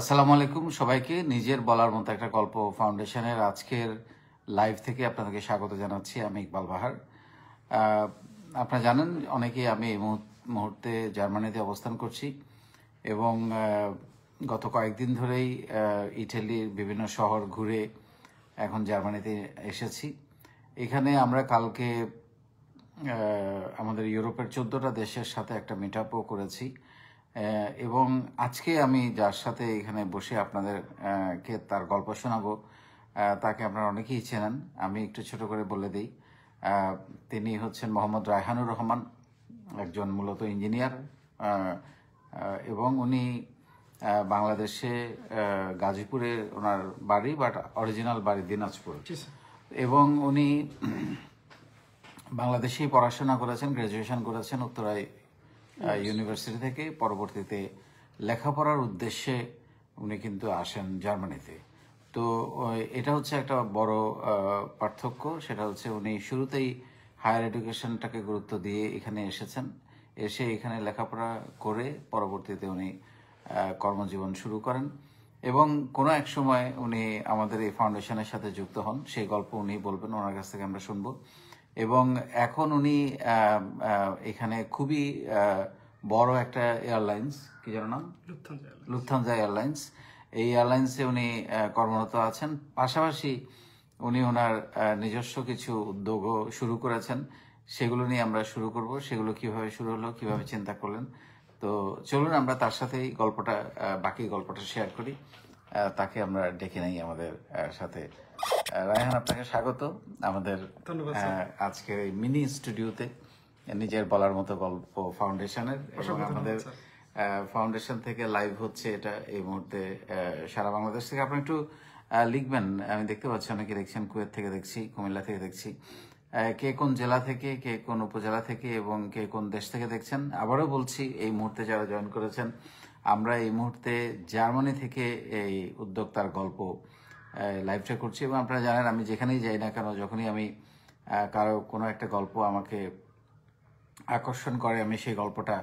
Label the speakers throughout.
Speaker 1: আসসালামু আলাইকুম সবাইকে নিজের বলার মতো একটা গল্প ফাউন্ডেশনের আজকের লাইভ থেকে আপনাদেরকে স্বাগত জানাচ্ছি আমি ইকবাল বাহার আপনারা জানেন অনেকেই আমি এই মুহূর্তে জার্মানিতে অবস্থান করছি এবং গত কয়েকদিন ধরেই ইটালির বিভিন্ন শহর ঘুরে এখন জার্মানিতে এসেছি এখানে আমরা কালকে আমাদের ইউরোপের চোদ্দোটা দেশের সাথে একটা মিট করেছি এবং আজকে আমি যার সাথে এখানে বসে আপনাদেরকে তার গল্প শোনাবো তাকে আপনারা অনেকেই চেনেন আমি একটু ছোট করে বলে দিই তিনি হচ্ছেন মোহাম্মদ রায়হানুর রহমান একজন মূলত ইঞ্জিনিয়ার এবং উনি বাংলাদেশে গাজীপুরে ওনার বাড়ি বাট অরিজিনাল বাড়ি দিনাজপুর এবং উনি বাংলাদেশেই পড়াশোনা করেছেন গ্র্যাজুয়েশন করেছেন উত্তরায় ইউনিভার্সিটি থেকে পরবর্তীতে লেখাপড়ার উদ্দেশ্যে উনি কিন্তু আসেন জার্মানিতে তো এটা হচ্ছে একটা বড় পার্থক্য সেটা হচ্ছে উনি শুরুতেই হায়ার এডুকেশনটাকে গুরুত্ব দিয়ে এখানে এসেছেন এসে এখানে লেখাপড়া করে পরবর্তীতে উনি কর্মজীবন শুরু করেন এবং কোনো এক সময় উনি আমাদের এই ফাউন্ডেশনের সাথে যুক্ত হন সেই গল্প উনি বলবেন ওনার কাছ থেকে আমরা শুনবো এবং এখন উনি এখানে খুবই বড় একটা এয়ারলাইন্স কি যেন নাম লুফথানজা এয়ারলাইন্স এই এয়ারলাইন্সে উনি কর্মরত আছেন পাশাপাশি উনি ওনার নিজস্ব কিছু উদ্যোগও শুরু করেছেন সেগুলো নিয়ে আমরা শুরু করব সেগুলো কিভাবে শুরু হলো কিভাবে চিন্তা করলেন তো চলুন আমরা তার সাথেই গল্পটা বাকি গল্পটা শেয়ার করি তাকে আমরা ডেকে নেই আমাদের সাথে রায়হান আপনাকে স্বাগত আমাদের আজকের এই মিনি স্টুডিওতে নিজের বলার মতো গল্প ফাউন্ডেশনের আমাদের ফাউন্ডেশন থেকে লাইভ হচ্ছে এটা এই মুহূর্তে সারা বাংলাদেশ থেকে আপনি একটু লিখবেন আমি দেখতে পাচ্ছি অনেকে দেখছেন কুয়েত থেকে দেখছি কুমিল্লা থেকে দেখছি কে কোন জেলা থেকে কে কোন উপজেলা থেকে এবং কে কোন দেশ থেকে দেখছেন আবারও বলছি এই মুহূর্তে যারা জয়েন করেছেন আমরা এই মুহূর্তে জার্মানি থেকে এই উদ্যোক্তার গল্প লাইভটা করছি এবং আপনারা জানেন আমি যেখানেই যাই না কেন যখনই আমি কারো কোনো একটা গল্প আমাকে আকর্ষণ করে আমি সেই গল্পটা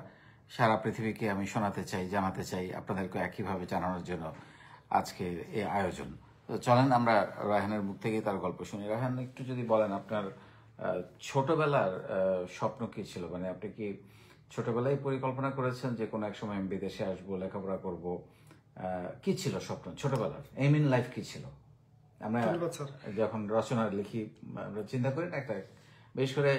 Speaker 1: সারা পৃথিবীকে আমি শোনাতে চাই জানাতে চাই আপনাদেরকে একইভাবে জানানোর জন্য আজকের এই আয়োজন তো চলেন আমরা রায়হানের মুখ থেকেই তার গল্প শুনি রায়হান একটু যদি বলেন আপনার ছোটবেলার স্বপ্ন কী ছিল মানে আপনি কি ছোটবেলায় পরিকল্পনা করেছেন যে কোনো এক সময় আমি বিদেশে আসবো লেখাপড়া করব কি ছিল স্বপ্ন ছোটবেলার এম ইন লাইফ কি ছিল আমরা যখন রচনা লিখি আমরা চিন্তা করি না একটা বিশেষ করে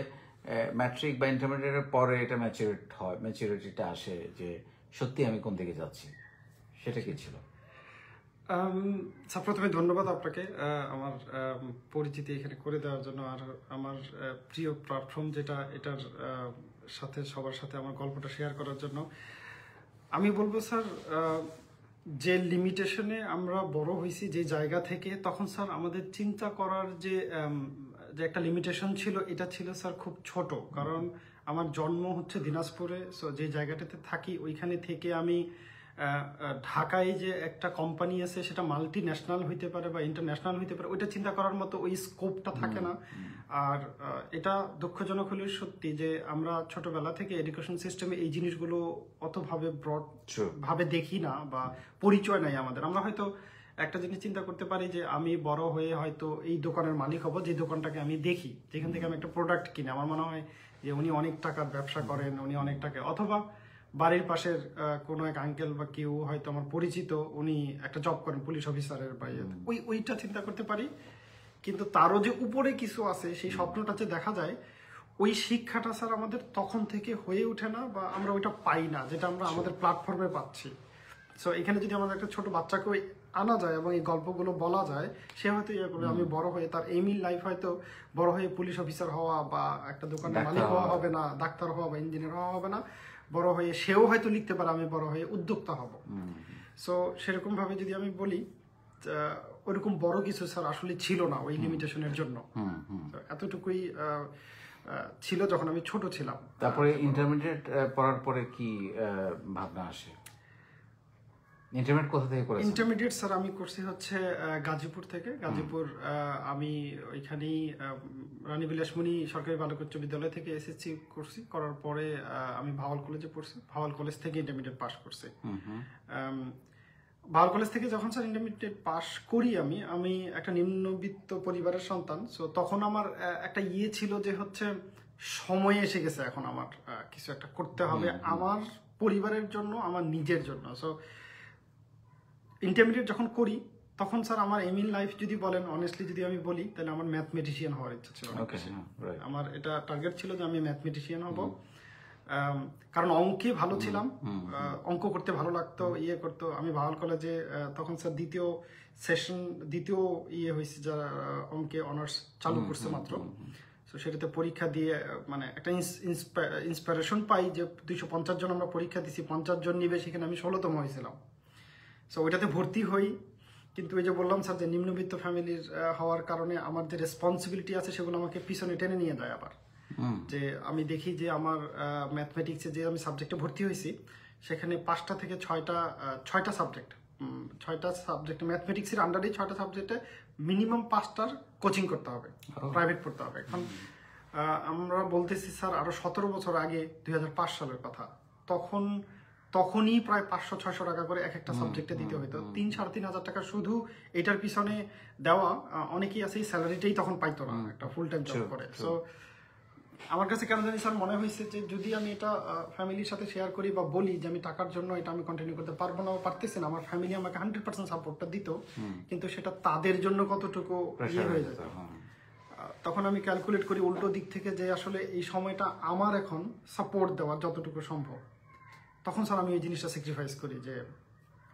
Speaker 1: ম্যাট্রিক বা ইন্টারমিডিয়েটের পরে এটা ম্যাচিউরিট হয় ম্যাচিউরিটিটা আসে যে সত্যি আমি কোন দিকে যাচ্ছি সেটা কি ছিল স্যার প্রথমে ধন্যবাদ আপনাকে
Speaker 2: আমার পরিচিতি এখানে করে দেওয়ার জন্য আর আমার প্রিয় প্ল্যাটফর্ম যেটা এটার সাথে সবার সাথে আমার গল্পটা শেয়ার করার জন্য আমি বলবো স্যার যে লিমিটেশনে আমরা বড় হয়েছি যে জায়গা থেকে তখন স্যার আমাদের চিন্তা করার যে যে একটা লিমিটেশন ছিল এটা ছিল স্যার খুব ছোট কারণ আমার জন্ম হচ্ছে দিনাজপুরে সো যে জায়গাটাতে থাকি ওইখানে থেকে আমি ঢাকায় যে একটা কোম্পানি আছে সেটা মাল্টি ন্যাশনাল হইতে পারে বা ইন্টারন্যাশনাল হইতে পারে ওইটা চিন্তা করার মতো ওই স্কোপটা থাকে না আর এটা দুঃখজনক হলেও সত্যি যে আমরা ছোটবেলা থেকে এডুকেশন সিস্টেমে এই জিনিসগুলো অতভাবে ব্রড ভাবে দেখি না বা পরিচয় নাই আমাদের আমরা হয়তো একটা জিনিস চিন্তা করতে পারি যে আমি বড় হয়ে হয়তো এই দোকানের মালিক হব যে দোকানটাকে আমি দেখি যেখান থেকে আমি একটা প্রোডাক্ট কিনি আমার মনে হয় যে উনি অনেক টাকার ব্যবসা করেন উনি অনেক টাকা অথবা বাড়ির পাশের কোনো এক আঙ্কেল বা কেউ হয়তো আমার পরিচিত উনি একটা জব করেন পুলিশ অফিসারের বা ওই ওইটা চিন্তা করতে পারি কিন্তু তারও যে উপরে কিছু আছে সেই স্বপ্নটা যে দেখা যায় ওই শিক্ষাটা স্যার আমাদের তখন থেকে হয়ে ওঠে না বা আমরা ওইটা পাই না যেটা আমরা আচ্ছা। আমাদের প্ল্যাটফর্মে পাচ্ছি সো এখানে যদি আমাদের একটা ছোট বাচ্চাকে আনা যায় এবং এই গল্পগুলো বলা যায় সে হয়তো ইয়ে করবে আমি বড় হয়ে তার এমিল লাইফ হয়তো বড় হয়ে পুলিশ অফিসার হওয়া বা একটা দোকানের মালিক হওয়া হবে না ডাক্তার হওয়া বা ইঞ্জিনিয়ার হওয়া হবে না বড় হয়ে সেও হয়তো লিখতে পারে আমি বড় হয়ে উদ্যোক্তা হব সো সেরকমভাবে যদি আমি বলি ওরকম বড় কিছু স্যার আসলে ছিল না ওই লিমিটেশনের জন্য এতটুকুই ছিল
Speaker 1: যখন আমি ছোট ছিলাম তারপরে ইন্টারমিডিয়েট পড়ার পরে কি ভাবনা আসে ইন্টারমিডিয়েট কোথা থেকে করেছেন
Speaker 2: ইন্টারমিডিয়েট স্যার আমি করছি হচ্ছে গাজীপুর থেকে গাজীপুর আমি ওইখানেই রানী বিলাসমণি সরকারি বালক উচ্চ বিদ্যালয় থেকে এসএসসি করছি করার পরে আমি ভাওয়াল কলেজে পড়ছি ভাওয়াল কলেজ থেকে ইন্টারমিডিয়েট পাশ করছি কলেজ থেকে যখন স্যার ইন্টারমিডিয়েট করি আমি আমি একটা নিম্নবিত্ত পরিবারের সন্তান সো তখন আমার একটা ইয়ে ছিল যে হচ্ছে সময় এসে গেছে এখন আমার কিছু একটা করতে হবে আমার পরিবারের জন্য আমার নিজের জন্য সো ইন্টারমিডিয়েট যখন করি তখন স্যার আমার এমিন লাইফ যদি বলেন অনেস্টলি যদি আমি বলি তাহলে আমার ম্যাথমেটিশিয়ান হওয়ার ইচ্ছা ছিল আমার এটা টার্গেট ছিল যে আমি ম্যাথমেটিশিয়ান হব কারণ অঙ্কে ভালো ছিলাম অঙ্ক করতে ভালো লাগতো ইয়ে করতো আমি বাওয়াল কলেজে তখন স্যার দ্বিতীয় সেশন দ্বিতীয় ইয়ে হয়েছে যারা অঙ্কে অনার্স চালু করছে মাত্র তো সেটাতে পরীক্ষা দিয়ে মানে একটা ইন্সপায়ারেশন পাই যে দুইশো পঞ্চাশ জন আমরা পরীক্ষা দিছি পঞ্চাশ জন নিবে সেখানে আমি ষোলোতম হয়েছিলাম সো ওইটাতে ভর্তি হই কিন্তু ওই যে বললাম স্যার যে নিম্নবিত্ত ফ্যামিলির হওয়ার কারণে আমার যে রেসপন্সিবিলিটি আছে সেগুলো আমাকে পিছনে টেনে নিয়ে যায় আবার যে আমি দেখি যে আমার ম্যাথমেটিক্সে যে আমি সাবজেক্টে ভর্তি হয়েছি সেখানে পাঁচটা থেকে ছয়টা ছয়টা সাবজেক্ট ছয়টা সাবজেক্ট ম্যাথমেটিক্সের আন্ডারে ছয়টা সাবজেক্টে মিনিমাম পাঁচটার কোচিং করতে হবে প্রাইভেট পড়তে হবে এখন আমরা বলতেছি স্যার আরো সতেরো বছর আগে দুই সালের কথা তখন তখনই প্রায় পাঁচশো ছয়শো টাকা করে এক একটা সাবজেক্টে দিতে হতো তিন সাড়ে তিন হাজার টাকা শুধু এটার পিছনে দেওয়া অনেকেই আছে এই স্যালারিটাই তখন পাইতো না একটা ফুল টাইম জব করে সো আমার কাছে কেন জানি স্যার মনে হয়েছে যে যদি আমি এটা ফ্যামিলির সাথে শেয়ার করি বা বলি যে আমি টাকার জন্য এটা আমি কন্টিনিউ করতে পারবো না পারতেছি না আমার ফ্যামিলি আমাকে হান্ড্রেড পার্সেন্ট সাপোর্টটা দিত কিন্তু সেটা তাদের জন্য কতটুকু ইয়ে হয়ে যেত তখন আমি ক্যালকুলেট করি উল্টো দিক থেকে যে আসলে এই সময়টা আমার এখন সাপোর্ট দেওয়ার যতটুকু সম্ভব তখন স্যার আমি এই জিনিসটা স্যাক্রিফাইস করি যে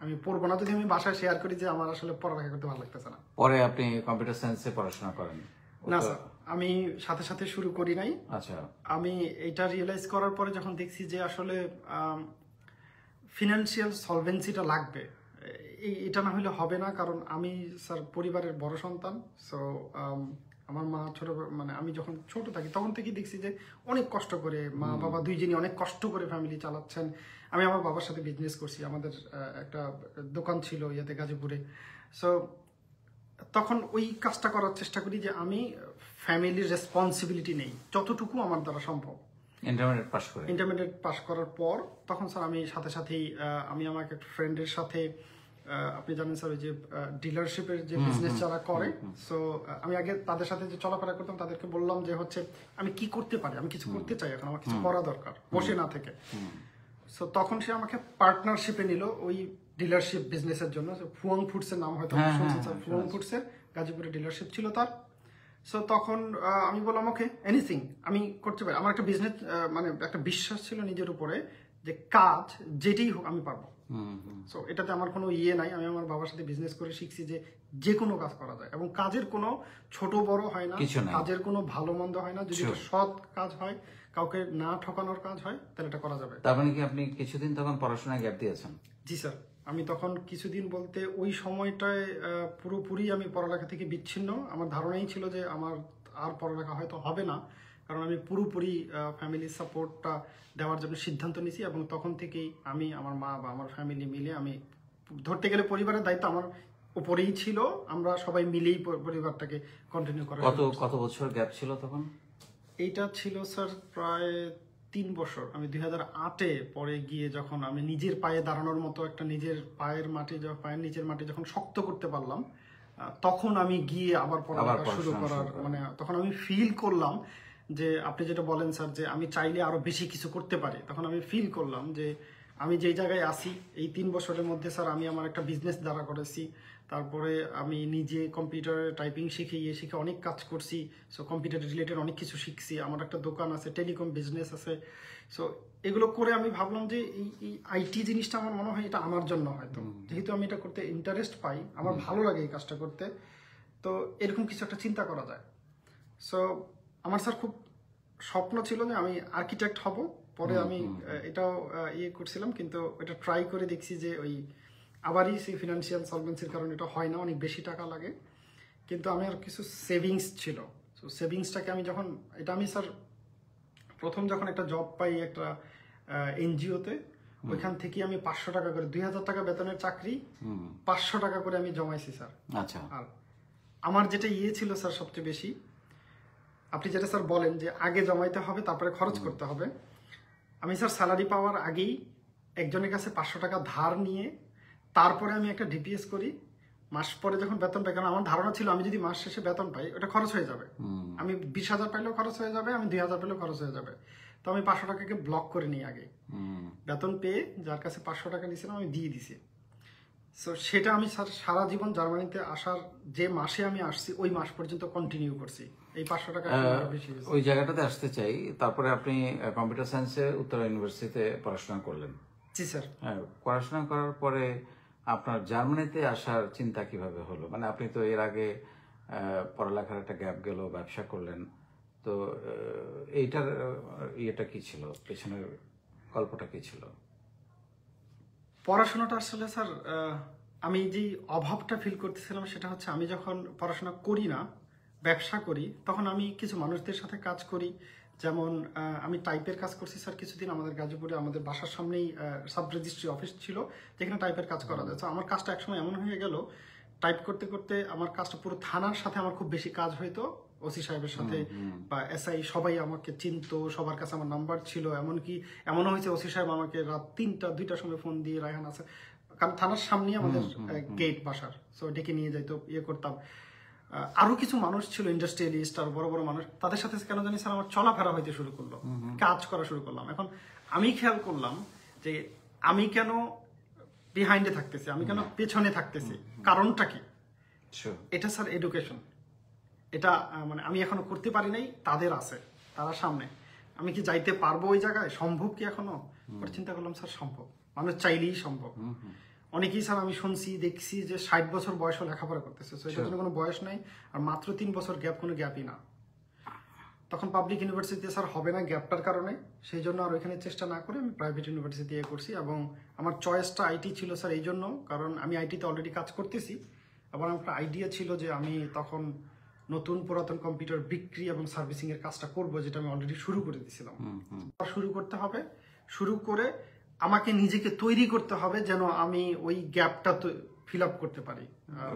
Speaker 2: আমি পড়বো না যদি আমি বাসায় শেয়ার করি যে আমার আসলে পড়ালেখা করতে ভালো লাগতেছে না
Speaker 1: পরে আপনি কম্পিউটার সায়েন্সে পড়াশোনা করেন না স্যার
Speaker 2: আমি সাথে সাথে শুরু করি নাই আচ্ছা আমি এটা রিয়েলাইজ করার পরে যখন দেখছি যে আসলে ফিনান্সিয়াল সলভেন্সিটা লাগবে এটা না হলে হবে না কারণ আমি স্যার পরিবারের বড় সন্তান সো আমার মা ছোটো মানে আমি যখন ছোট থাকি তখন থেকেই দেখছি যে অনেক কষ্ট করে মা বাবা দুইজনই অনেক কষ্ট করে ফ্যামিলি চালাচ্ছেন আমি আমার বাবার সাথে বিজনেস করছি আমাদের একটা দোকান ছিল ইয়াতে গাজীপুরে সো তখন ওই কাজটা করার চেষ্টা করি যে আমি ফ্যামিলির রেসপন্সিবিলিটি নেই যতটুকু আমার দ্বারা সম্ভব
Speaker 1: ইন্টারমিডিয়েট পাস করে
Speaker 2: ইন্টারমিডিয়েট পাস করার পর তখন স্যার আমি সাথে সাথেই আমি আমাকে একটা ফ্রেন্ডের সাথে আপনি জানেন স্যার যে ডিলারশিপের যে বিজনেস যারা করে সো আমি আগে তাদের সাথে যে চলাফেরা করতাম তাদেরকে বললাম যে হচ্ছে আমি কি করতে পারি আমি কিছু করতে চাই এখন আমার কিছু করা দরকার বসে না থেকে সো তখন সে আমাকে পার্টনারশিপে নিল ওই ডিলারশিপ বিজনেসের জন্য ফুয়াং ফুডসের নাম হয়তো হ্যাঁ, হ্যাঁ, শুনছেন স্যার ফুয়াং হ্যাঁ, ফুডসের গাজীপুরে ডিলারশিপ ছিল তার সো তখন আমি বললাম ওকে এনিথিং আমি করতে পারি আমার একটা বিজনেস মানে একটা বিশ্বাস ছিল নিজের উপরে যে কাজ যেটাই হোক আমি পারবো সো এটাতে আমার কোনো ইয়ে নাই আমি আমার বাবার সাথে বিজনেস করে শিখছি যে যে কোনো কাজ করা যায় এবং কাজের কোনো ছোট বড় হয় না কাজের কোনো ভালো মন্দ হয় না যদি সৎ কাজ হয় কাউকে না ঠকানোর কাজ হয় তাহলে এটা করা যাবে
Speaker 1: তার মানে কি আপনি কিছুদিন তখন পড়াশোনায় গ্যাপ দিয়েছেন
Speaker 2: জি স্যার আমি তখন কিছুদিন বলতে ওই সময়টায় পুরোপুরি আমি পড়ালেখা থেকে বিচ্ছিন্ন আমার ধারণাই ছিল যে আমার আর পড়ালেখা হয়তো হবে না কারণ আমি পুরোপুরি ফ্যামিলির সাপোর্টটা দেওয়ার জন্য সিদ্ধান্ত নিয়েছি এবং তখন থেকেই আমি আমার মা বা আমার ফ্যামিলি মিলে আমি ধরতে গেলে পরিবারের দায়িত্ব আমার উপরেই ছিল আমরা সবাই মিলেই পরিবারটাকে কন্টিনিউ করা কত কত
Speaker 1: বছর গ্যাপ ছিল তখন
Speaker 2: এইটা ছিল স্যার প্রায় তিন বছর আমি দুই হাজার আটে পরে গিয়ে যখন আমি নিজের পায়ে দাঁড়ানোর মতো একটা নিজের পায়ের মাটি পায়ের নিচের মাটি যখন শক্ত করতে পারলাম তখন আমি গিয়ে আবার পড়ালেখা শুরু করার মানে তখন আমি ফিল করলাম যে আপনি যেটা বলেন স্যার যে আমি চাইলে আরও বেশি কিছু করতে পারি তখন আমি ফিল করলাম যে আমি যেই জায়গায় আসি এই তিন বছরের মধ্যে স্যার আমি আমার একটা বিজনেস দ্বারা করেছি তারপরে আমি নিজে কম্পিউটারে টাইপিং শিখে ইয়ে শিখে অনেক কাজ করছি সো কম্পিউটার রিলেটেড অনেক কিছু শিখছি আমার একটা দোকান আছে টেলিকম বিজনেস আছে সো এগুলো করে আমি ভাবলাম যে এই আইটি জিনিসটা আমার মনে হয় এটা আমার জন্য হয়তো যেহেতু আমি এটা করতে ইন্টারেস্ট পাই আমার ভালো লাগে এই কাজটা করতে তো এরকম কিছু একটা চিন্তা করা যায় সো আমার স্যার খুব স্বপ্ন ছিল যে আমি আর্কিটেক্ট হব পরে আমি এটাও ইয়ে করছিলাম কিন্তু এটা ট্রাই করে দেখছি যে ওই আবারই সেই ফিনান্সিয়াল সলভেন্সির কারণে এটা হয় না অনেক বেশি টাকা লাগে কিন্তু আমি আর কিছু সেভিংস ছিল সো সেভিংসটাকে আমি যখন এটা আমি স্যার প্রথম যখন একটা জব পাই একটা এনজিওতে ওইখান থেকে আমি পাঁচশো টাকা করে দুই হাজার টাকা বেতনের চাকরি পাঁচশো টাকা করে আমি জমাইছি স্যার আচ্ছা আর আমার যেটা ইয়ে ছিল স্যার সবচেয়ে বেশি আপনি যেটা স্যার বলেন যে আগে জমাইতে হবে তারপরে খরচ করতে হবে আমি স্যার স্যালারি পাওয়ার আগেই একজনের কাছে পাঁচশো টাকা ধার নিয়ে তারপরে আমি একটা ডিপিএস করি মাস পরে যখন বেতন পাই কারণ আমার ধারণা ছিল আমি যদি মাস শেষে বেতন পাই ওটা খরচ হয়ে যাবে আমি বিশ হাজার পাইলেও খরচ হয়ে যাবে আমি দুই হাজার পাইলেও খরচ হয়ে যাবে তো আমি পাঁচশো টাকাকে ব্লক করে নিই আগে বেতন পেয়ে যার কাছে পাঁচশো টাকা নিয়েছিলাম আমি দিয়ে দিছি সো সেটা আমি সারা জীবন জার্মানিতে আসার যে মাসে আমি আসছি ওই মাস পর্যন্ত কন্টিনিউ করছি ওই
Speaker 1: জায়গাটাতে আসতে চাই তারপরে আপনি কম্পিউটার সায়েন্সে উত্তরা ইউনিভার্সিটিতে পড়াশোনা করলেন জি স্যার হ্যাঁ পড়াশোনা করার পরে আপনার জার্মানিতে আসার চিন্তা কিভাবে হলো মানে আপনি তো এর আগে পড়ালেখার একটা গ্যাপ গেল ব্যবসা করলেন তো এইটার ইয়েটা কি ছিল পেছনের গল্পটা কি ছিল পড়াশোনাটা
Speaker 2: আসলে স্যার আমি যে অভাবটা ফিল করতেছিলাম সেটা হচ্ছে আমি যখন পড়াশোনা করি না ব্যবসা করি তখন আমি কিছু মানুষদের সাথে কাজ করি যেমন আমি টাইপের কাজ করছি স্যার কিছুদিন আমাদের গাজীপুরে আমাদের বাসার সামনেই সাব রেজিস্ট্রি অফিস ছিল যেখানে টাইপের কাজ করা যায় তো আমার কাজটা একসময় এমন হয়ে গেল টাইপ করতে করতে আমার কাজটা পুরো থানার সাথে আমার খুব বেশি কাজ হইতো ওসি সাহেবের সাথে বা এসআই সবাই আমাকে চিনতো সবার কাছে আমার নাম্বার ছিল এমনকি এমনও হয়েছে ওসি সাহেব আমাকে রাত তিনটা দুইটার সময় ফোন দিয়ে রায়হান আছে কারণ থানার সামনেই আমাদের গেট বাসার সো ডেকে নিয়ে যাইতো ইয়ে করতাম আরো কিছু মানুষ ছিল ইন্ডাস্ট্রিয়ালিস্ট আর বড় বড় মানুষ তাদের সাথে কেন জানি স্যার আমার চলাফেরা হইতে শুরু করলো কাজ করা শুরু করলাম এখন আমি খেয়াল করলাম যে আমি কেন বিহাইন্ডে থাকতেছি আমি কেন পেছনে থাকতেছি কারণটা কি এটা স্যার এডুকেশন এটা মানে আমি এখনো করতে পারি নাই তাদের আছে তারা সামনে আমি কি যাইতে পারবো ওই জায়গায় সম্ভব কি এখনো চিন্তা করলাম স্যার সম্ভব মানুষ চাইলেই সম্ভব অনেকেই স্যার আমি শুনছি দেখছি যে ষাট বছর বয়সও লেখাপড়া করতেছে তো জন্য কোনো বয়স নাই আর মাত্র তিন বছর গ্যাপ কোনো গ্যাপই না তখন পাবলিক ইউনিভার্সিটিতে স্যার হবে না গ্যাপটার কারণে সেই জন্য আর ওইখানে চেষ্টা না করে আমি প্রাইভেট ইউনিভার্সিটি দিয়ে করছি এবং আমার চয়েসটা আইটি ছিল স্যার এই জন্য কারণ আমি আইটিতে অলরেডি কাজ করতেছি আবার আমার একটা আইডিয়া ছিল যে আমি তখন নতুন পুরাতন কম্পিউটার বিক্রি এবং সার্ভিসিংয়ের কাজটা করব যেটা আমি অলরেডি শুরু করে দিয়েছিলাম শুরু করতে হবে শুরু করে আমাকে নিজেকে তৈরি করতে হবে যেন আমি ওই গ্যাপটা ফিল আপ করতে পারি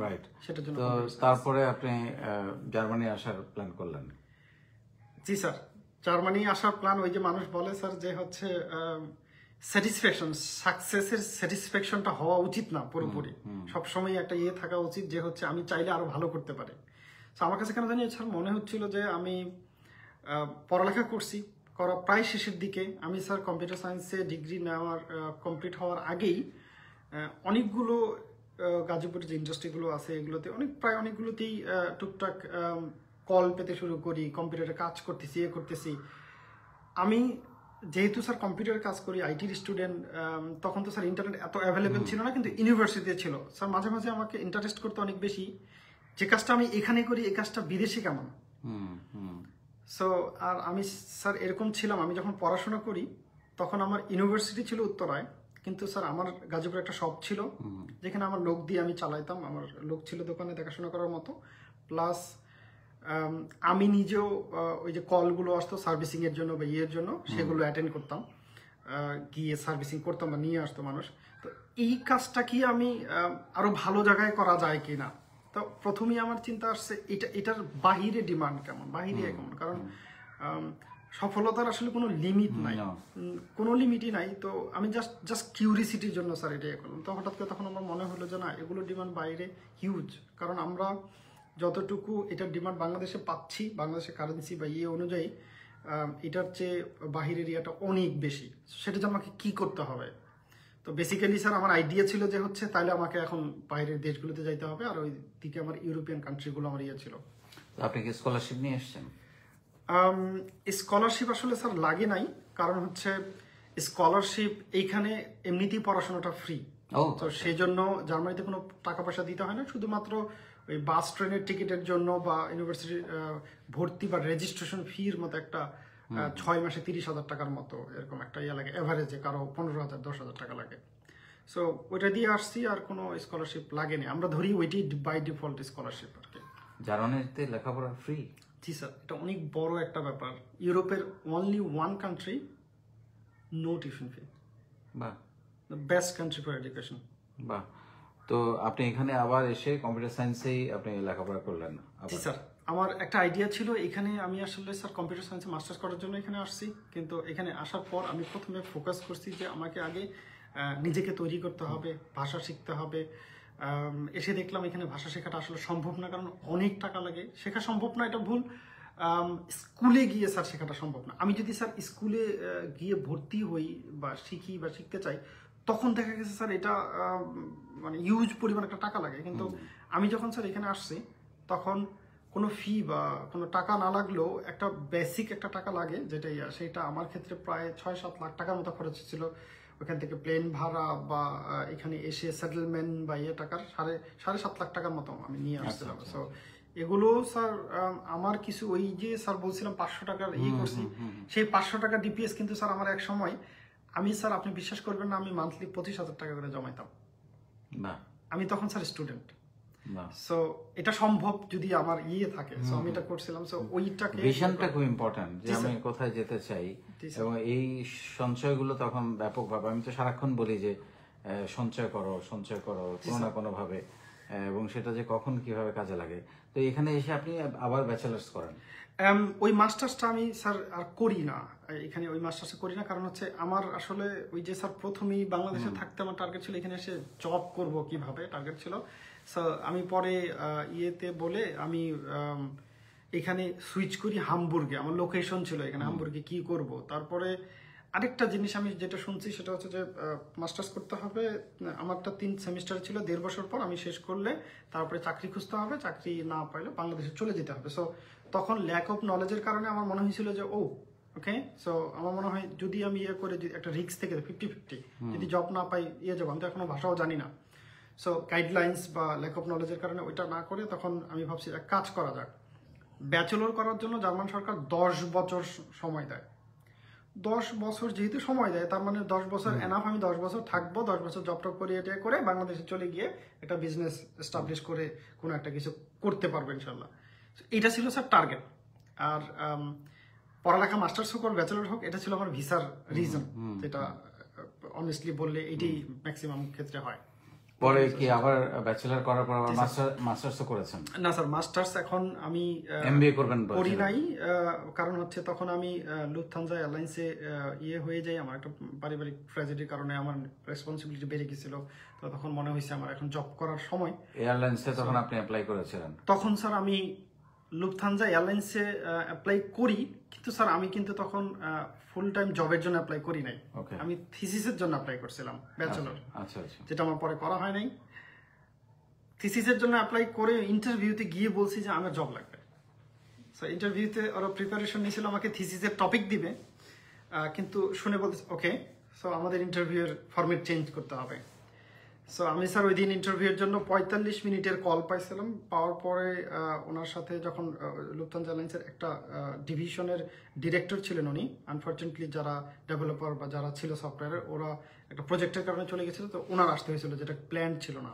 Speaker 2: রাইট সেটার জন্য
Speaker 1: তারপরে আপনি জার্মানি আসার প্ল্যান করলেন
Speaker 2: জি স্যার জার্মানি আসার প্ল্যান ওই যে মানুষ বলে স্যার যে হচ্ছে স্যাটিসফ্যাকশন সাকসেসের স্যাটিসফ্যাকশনটা হওয়া উচিত না পুরোপুরি সবসময় একটা ইয়ে থাকা উচিত যে হচ্ছে আমি চাইলে আরো ভালো করতে পারি তো আমার কাছে কেন জানি স্যার মনে হচ্ছিল যে আমি পড়ালেখা করছি করা প্রায় শেষের দিকে আমি স্যার কম্পিউটার সায়েন্সে ডিগ্রি নেওয়ার কমপ্লিট হওয়ার আগেই অনেকগুলো গাজীপুরের যে ইন্ডাস্ট্রিগুলো আছে এগুলোতে অনেক প্রায় অনেকগুলোতেই টুকটাক কল পেতে শুরু করি কম্পিউটারে কাজ করতেছি এ করতেছি আমি যেহেতু স্যার কম্পিউটারে কাজ করি আইটির স্টুডেন্ট তখন তো স্যার ইন্টারনেট এত অ্যাভেলেবেল ছিল না কিন্তু ইউনিভার্সিটিতে ছিল স্যার মাঝে মাঝে আমাকে ইন্টারেস্ট করতে অনেক বেশি যে কাজটা আমি এখানে করি এই কাজটা বিদেশে কেমন সো আর আমি স্যার এরকম ছিলাম আমি যখন পড়াশোনা করি তখন আমার ইউনিভার্সিটি ছিল উত্তরায় কিন্তু স্যার আমার গাজীপুরে একটা শপ ছিল যেখানে আমার লোক দিয়ে আমি চালাইতাম আমার লোক ছিল দোকানে দেখাশোনা করার মতো প্লাস আমি নিজেও ওই যে কলগুলো আসতো সার্ভিসিংয়ের জন্য বা ইয়ের জন্য সেগুলো অ্যাটেন্ড করতাম গিয়ে সার্ভিসিং করতাম বা নিয়ে আসতো মানুষ তো এই কাজটা কি আমি আরও ভালো জায়গায় করা যায় কি না তো প্রথমেই আমার চিন্তা আসছে এটা এটার বাহিরে ডিমান্ড কেমন বাহিরে কেমন কারণ সফলতার আসলে কোনো লিমিট নাই কোনো লিমিটই নাই তো আমি জাস্ট জাস্ট কিউরিসিটির জন্য স্যার এটা ইয়ে করলাম তো হঠাৎ করে তখন আমার মনে হলো যে না এগুলো ডিমান্ড বাইরে হিউজ কারণ আমরা যতটুকু এটার ডিমান্ড বাংলাদেশে পাচ্ছি বাংলাদেশের কারেন্সি বা ইয়ে অনুযায়ী এটার চেয়ে বাহিরের এরিয়াটা অনেক বেশি সেটা যে আমাকে কী করতে হবে তো বেসিক্যালি স্যার আমার আইডিয়া ছিল যে হচ্ছে তাহলে আমাকে এখন বাইরের দেশগুলোতে যাইতে হবে আর ওই দিকে আমার ইউরোপিয়ান কান্ট্রিগুলো আমার ইয়ে ছিল
Speaker 1: আপনি কি স্কলারশিপ নিয়ে এসছেন
Speaker 2: স্কলারশিপ আসলে স্যার লাগে নাই কারণ হচ্ছে স্কলারশিপ এইখানে এমনিতেই পড়াশোনাটা ফ্রি তো আচ্ছা। সেই জন্য জার্মানিতে কোনো টাকা পয়সা দিতে হয় না শুধুমাত্র ওই বাস ট্রেনের টিকিটের জন্য বা ইউনিভার্সিটির ভর্তি বা রেজিস্ট্রেশন ফির মতো একটা ছয় মাসে তিরিশ হাজার টাকার মতো এরকম একটা ইয়ে লাগে অ্যাভারেজে কারো পনেরো হাজার দশ হাজার টাকা লাগে সো ওইটা দিয়ে আসছি আর কোনো স্কলারশিপ লাগেনি আমরা ধরি ওইটি বাই ডিফল্ট স্কলারশিপ আর কি
Speaker 1: জার্মানিতে লেখাপড়া ফ্রি
Speaker 2: জি স্যার এটা অনেক বড় একটা ব্যাপার ইউরোপের only one country no tuition fee বা বেস্ট কান্ট্রি ফর এডুকেশন
Speaker 1: বা তো আপনি এখানে আবার এসে কম্পিউটার সায়েন্সেই আপনি লেখাপড়া করলেন জি স্যার
Speaker 2: আমার একটা আইডিয়া ছিল এখানে আমি আসলে স্যার কম্পিউটার সায়েন্সে মাস্টার্স করার জন্য এখানে আসছি কিন্তু এখানে আসার পর আমি প্রথমে ফোকাস করছি যে আমাকে আগে নিজেকে তৈরি করতে হবে ভাষা শিখতে হবে এসে দেখলাম এখানে ভাষা শেখাটা আসলে সম্ভব না কারণ অনেক টাকা লাগে শেখা সম্ভব না এটা ভুল স্কুলে গিয়ে স্যার শেখাটা সম্ভব না আমি যদি স্যার স্কুলে গিয়ে ভর্তি হই বা শিখি বা শিখতে চাই তখন দেখা গেছে স্যার এটা মানে ইউজ পরিমাণ একটা টাকা লাগে কিন্তু আমি যখন স্যার এখানে আসছি তখন কোনো ফি বা কোনো টাকা না লাগলেও একটা বেসিক একটা টাকা লাগে যেটাই সেটা আমার ক্ষেত্রে প্রায় ছয় সাত লাখ টাকার মতো খরচ ছিল ওখান থেকে প্লেন ভাড়া বা এখানে এসে সেটেলমেন্ট বা ইয়ে টাকার সাড়ে সাড়ে সাত লাখ টাকার মতো আমি নিয়ে আচ্ছা, আসছিলাম সো আচ্ছা। এগুলো স্যার আমার কিছু ওই যে স্যার বলছিলাম পাঁচশো টাকার ইয়ে করছি সেই পাঁচশো টাকা ডিপিএস কিন্তু স্যার আমার এক সময় আমি স্যার আপনি বিশ্বাস করবেন না আমি মান্থলি পঁচিশ হাজার টাকা করে জমাইতাম না আমি তখন স্যার স্টুডেন্ট সো এটা সম্ভব যদি আমার ইয়ে থাকে সো আমি এটা করছিলাম সো ওইটাকে ভিশনটা
Speaker 1: খুব ইম্পর্টেন্ট যে আমি কোথায় যেতে চাই এবং এই সঞ্চয়গুলো তখন ব্যাপকভাবে আমি তো সারাক্ষণ বলি যে সঞ্চয় করো সঞ্চয় করো কোনো না কোনো ভাবে এবং সেটা যে কখন কিভাবে কাজে লাগে তো এখানে এসে আপনি আবার ব্যাচেলার্স করেন ওই মাস্টার্সটা আমি স্যার আর করি না এখানে
Speaker 2: ওই মাস্টার্সে করি না কারণ হচ্ছে আমার আসলে ওই যে স্যার প্রথমেই বাংলাদেশে থাকতে আমার টার্গেট ছিল এখানে এসে জব করব কিভাবে টার্গেট ছিল সো আমি পরে ইয়েতে বলে আমি এখানে সুইচ করি হামবুর্গে আমার লোকেশন ছিল এখানে হামবুর্গে কি করব তারপরে আরেকটা জিনিস আমি যেটা শুনছি সেটা হচ্ছে যে মাস্টার্স করতে হবে আমারটা তিন সেমিস্টার ছিল দেড় বছর পর আমি শেষ করলে তারপরে চাকরি খুঁজতে হবে চাকরি না পাইলে বাংলাদেশে চলে যেতে হবে সো তখন ল্যাক অফ নলেজের কারণে আমার মনে হয়েছিল যে ও ওকে সো আমার মনে হয় যদি আমি ইয়ে করে একটা রিক্স থেকে ফিফটি ফিফটি যদি জব না পাই ইয়ে যাবো আমি তো এখনো ভাষাও জানি না সো গাইডলাইন্স বা ল্যাক অফ নলেজের কারণে ওইটা না করে তখন আমি ভাবছি এক কাজ করা যাক ব্যাচেলর করার জন্য জার্মান সরকার দশ বছর সময় দেয় দশ বছর যেহেতু সময় দেয় তার মানে দশ বছর এনাফ আমি দশ বছর থাকবো দশ বছর জব টপ করে এটা করে বাংলাদেশে চলে গিয়ে একটা বিজনেস এস্টাবলিশ করে কোনো একটা কিছু করতে পারবো ইনশাল্লাহ এটা ছিল স্যার টার্গেট আর পড়ালেখা মাস্টার্স হোক আর ব্যাচেলর হোক এটা ছিল আমার ভিসার রিজন যেটা অনেস্টলি বললে এটি ম্যাক্সিমাম ক্ষেত্রে হয়
Speaker 1: পরে কি আবার ব্যাচেলার করার পর আবার মাস্টার মাস্টার্সও করেছেন
Speaker 2: না স্যার মাস্টার্স এখন আমি এমবিএ করবেন করি নাই কারণ হচ্ছে তখন আমি লুফথানজা এয়ারলাইন্সে ইয়ে হয়ে যাই আমার একটা পারিবারিক ট্র্যাজেডির কারণে আমার রেসপন্সিবিলিটি বেড়ে গেছিল তো তখন মনে হয়েছে আমার এখন জব করার সময়
Speaker 1: এয়ারলাইন্সে তখন আপনি অ্যাপ্লাই করেছিলেন
Speaker 2: তখন স্যার আমি লুফথানজা এয়ারলাইন্সে অ্যাপ্লাই করি কিন্তু স্যার আমি কিন্তু তখন ফুল টাইম জবের জন্য অ্যাপ্লাই করি নাই আমি থিসিসের জন্য অ্যাপ্লাই করছিলাম ব্যাচেলর আচ্ছা, আচ্ছা আচ্ছা যেটা আমার পরে করা হয় নাই থিসিসের জন্য অ্যাপ্লাই করে ইন্টারভিউতে গিয়ে বলছি যে আমার জব লাগবে সো ইন্টারভিউতে ওরা প্রিপারেশন নিয়েছিল আমাকে থিসিসের টপিক দিবে কিন্তু শুনে বলতে ওকে সো আমাদের ইন্টারভিউয়ের ফর্মেট চেঞ্জ করতে হবে সো আমি স্যার ওই দিন ইন্টারভিউর জন্য পঁয়তাল্লিশ মিনিটের কল পাইছিলাম পাওয়ার পরে ওনার সাথে যখন লুপ্তান জ্যালেন্সের একটা ডিভিশনের ডিরেক্টর ছিলেন উনি আনফর্চুনেটলি যারা ডেভেলপার বা যারা ছিল সফটওয়্যারের ওরা একটা প্রজেক্টের কারণে চলে গেছিলো তো ওনার আসতে হয়েছিল যেটা প্ল্যান ছিল না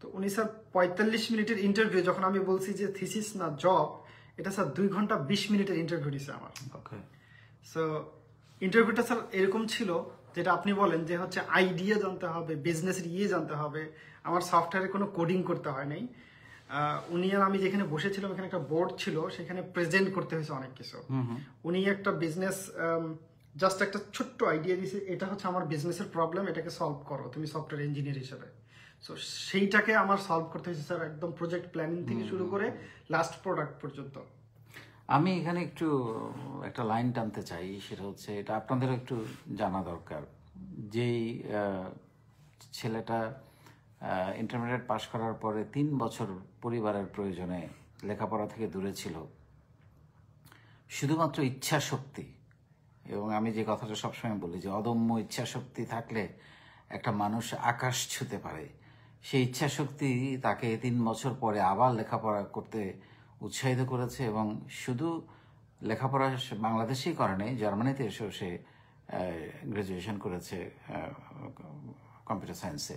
Speaker 2: তো উনি স্যার পঁয়তাল্লিশ মিনিটের ইন্টারভিউ যখন আমি বলছি যে থিসিস না জব এটা স্যার দুই ঘন্টা বিশ মিনিটের ইন্টারভিউ দিছে আমার সো ইন্টারভিউটা স্যার এরকম ছিল যেটা আপনি বলেন যে হচ্ছে আইডিয়া জানতে হবে বিজনেসের ইয়ে জানতে হবে আমার সফটওয়্যারে কোনো কোডিং করতে হয় নাই উনি আর আমি যেখানে বসেছিলাম এখানে একটা বোর্ড ছিল সেখানে প্রেজেন্ট করতে হয়েছে অনেক কিছু উনি একটা বিজনেস জাস্ট একটা ছোট্ট আইডিয়া দিয়েছে এটা হচ্ছে আমার বিজনেসের প্রবলেম এটাকে সলভ করো তুমি সফটওয়্যার ইঞ্জিনিয়ার হিসেবে সো সেইটাকে আমার সলভ করতে হয়েছে স্যার একদম প্রজেক্ট প্ল্যানিং থেকে শুরু করে লাস্ট প্রোডাক্ট পর্যন্ত
Speaker 1: আমি এখানে একটু একটা লাইন টানতে চাই সেটা হচ্ছে এটা আপনাদের একটু জানা দরকার যেই ছেলেটা ইন্টারমিডিয়েট পাশ করার পরে তিন বছর পরিবারের প্রয়োজনে লেখাপড়া থেকে দূরে ছিল শুধুমাত্র ইচ্ছা শক্তি এবং আমি যে কথাটা সবসময় বলি যে অদম্য ইচ্ছা শক্তি থাকলে একটা মানুষ আকাশ ছুতে পারে সেই ইচ্ছা শক্তি তাকে তিন বছর পরে আবার লেখাপড়া করতে উৎসাহিত করেছে এবং শুধু লেখাপড়া বাংলাদেশেই করে নেই জার্মানিতে এসেও সে গ্র্যাজুয়েশন করেছে কম্পিউটার সায়েন্সে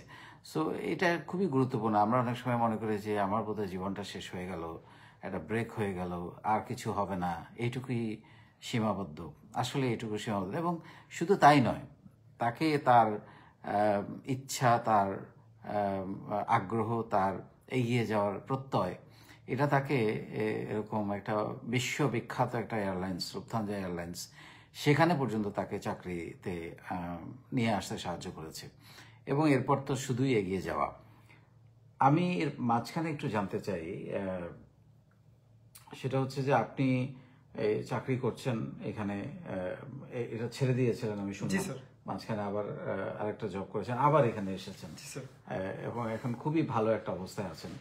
Speaker 1: সো এটা খুবই গুরুত্বপূর্ণ আমরা অনেক সময় মনে করি যে আমার বোধহয় জীবনটা শেষ হয়ে গেল একটা ব্রেক হয়ে গেল আর কিছু হবে না এইটুকুই সীমাবদ্ধ আসলে এইটুকু সীমাবদ্ধ এবং শুধু তাই নয় তাকে তার ইচ্ছা তার আগ্রহ তার এগিয়ে যাওয়ার প্রত্যয় এটা তাকে এরকম একটা বিশ্ববিখ্যাত একটা এয়ারলাইন্স লুফথানজা এয়ারলাইন্স সেখানে পর্যন্ত তাকে চাকরিতে নিয়ে আসতে সাহায্য করেছে এবং এরপর তো শুধুই এগিয়ে যাওয়া আমি এর মাঝখানে একটু জানতে চাই সেটা হচ্ছে যে আপনি চাকরি করছেন এখানে এটা ছেড়ে দিয়েছিলেন আমি শুনছি মাঝখানে আবার আরেকটা জব করেছেন আবার এখানে এসেছেন এবং এখন খুবই ভালো একটা অবস্থায় আছেন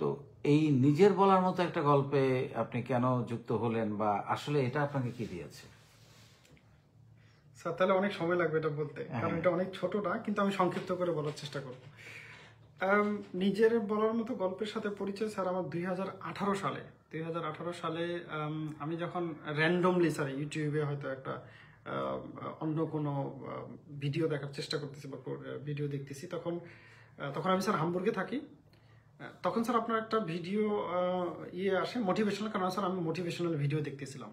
Speaker 1: তো এই নিজের বলার মতো একটা গল্পে আপনি কেন যুক্ত হলেন বা আসলে এটা আপনাকে কি দিয়েছে
Speaker 2: স্যার তাহলে অনেক সময় লাগবে এটা বলতে হ্যাঁ, কারণ হ্যাঁ। এটা অনেক ছোট না কিন্তু আমি সংক্ষিপ্ত করে বলার চেষ্টা করব নিজের বলার মতো গল্পের সাথে পরিচয় স্যার আমার দুই সালে দুই সালে আমি যখন র্যান্ডমলি স্যার ইউটিউবে হয়তো একটা অন্য কোনো ভিডিও দেখার চেষ্টা করতেছি বা ভিডিও দেখতেছি তখন তখন আমি স্যার হামবুর্গে থাকি তখন স্যার আপনার একটা ভিডিও ইয়ে আসে মোটিভেশনাল কারণ স্যার আমি মোটিভেশনাল ভিডিও দেখতেছিলাম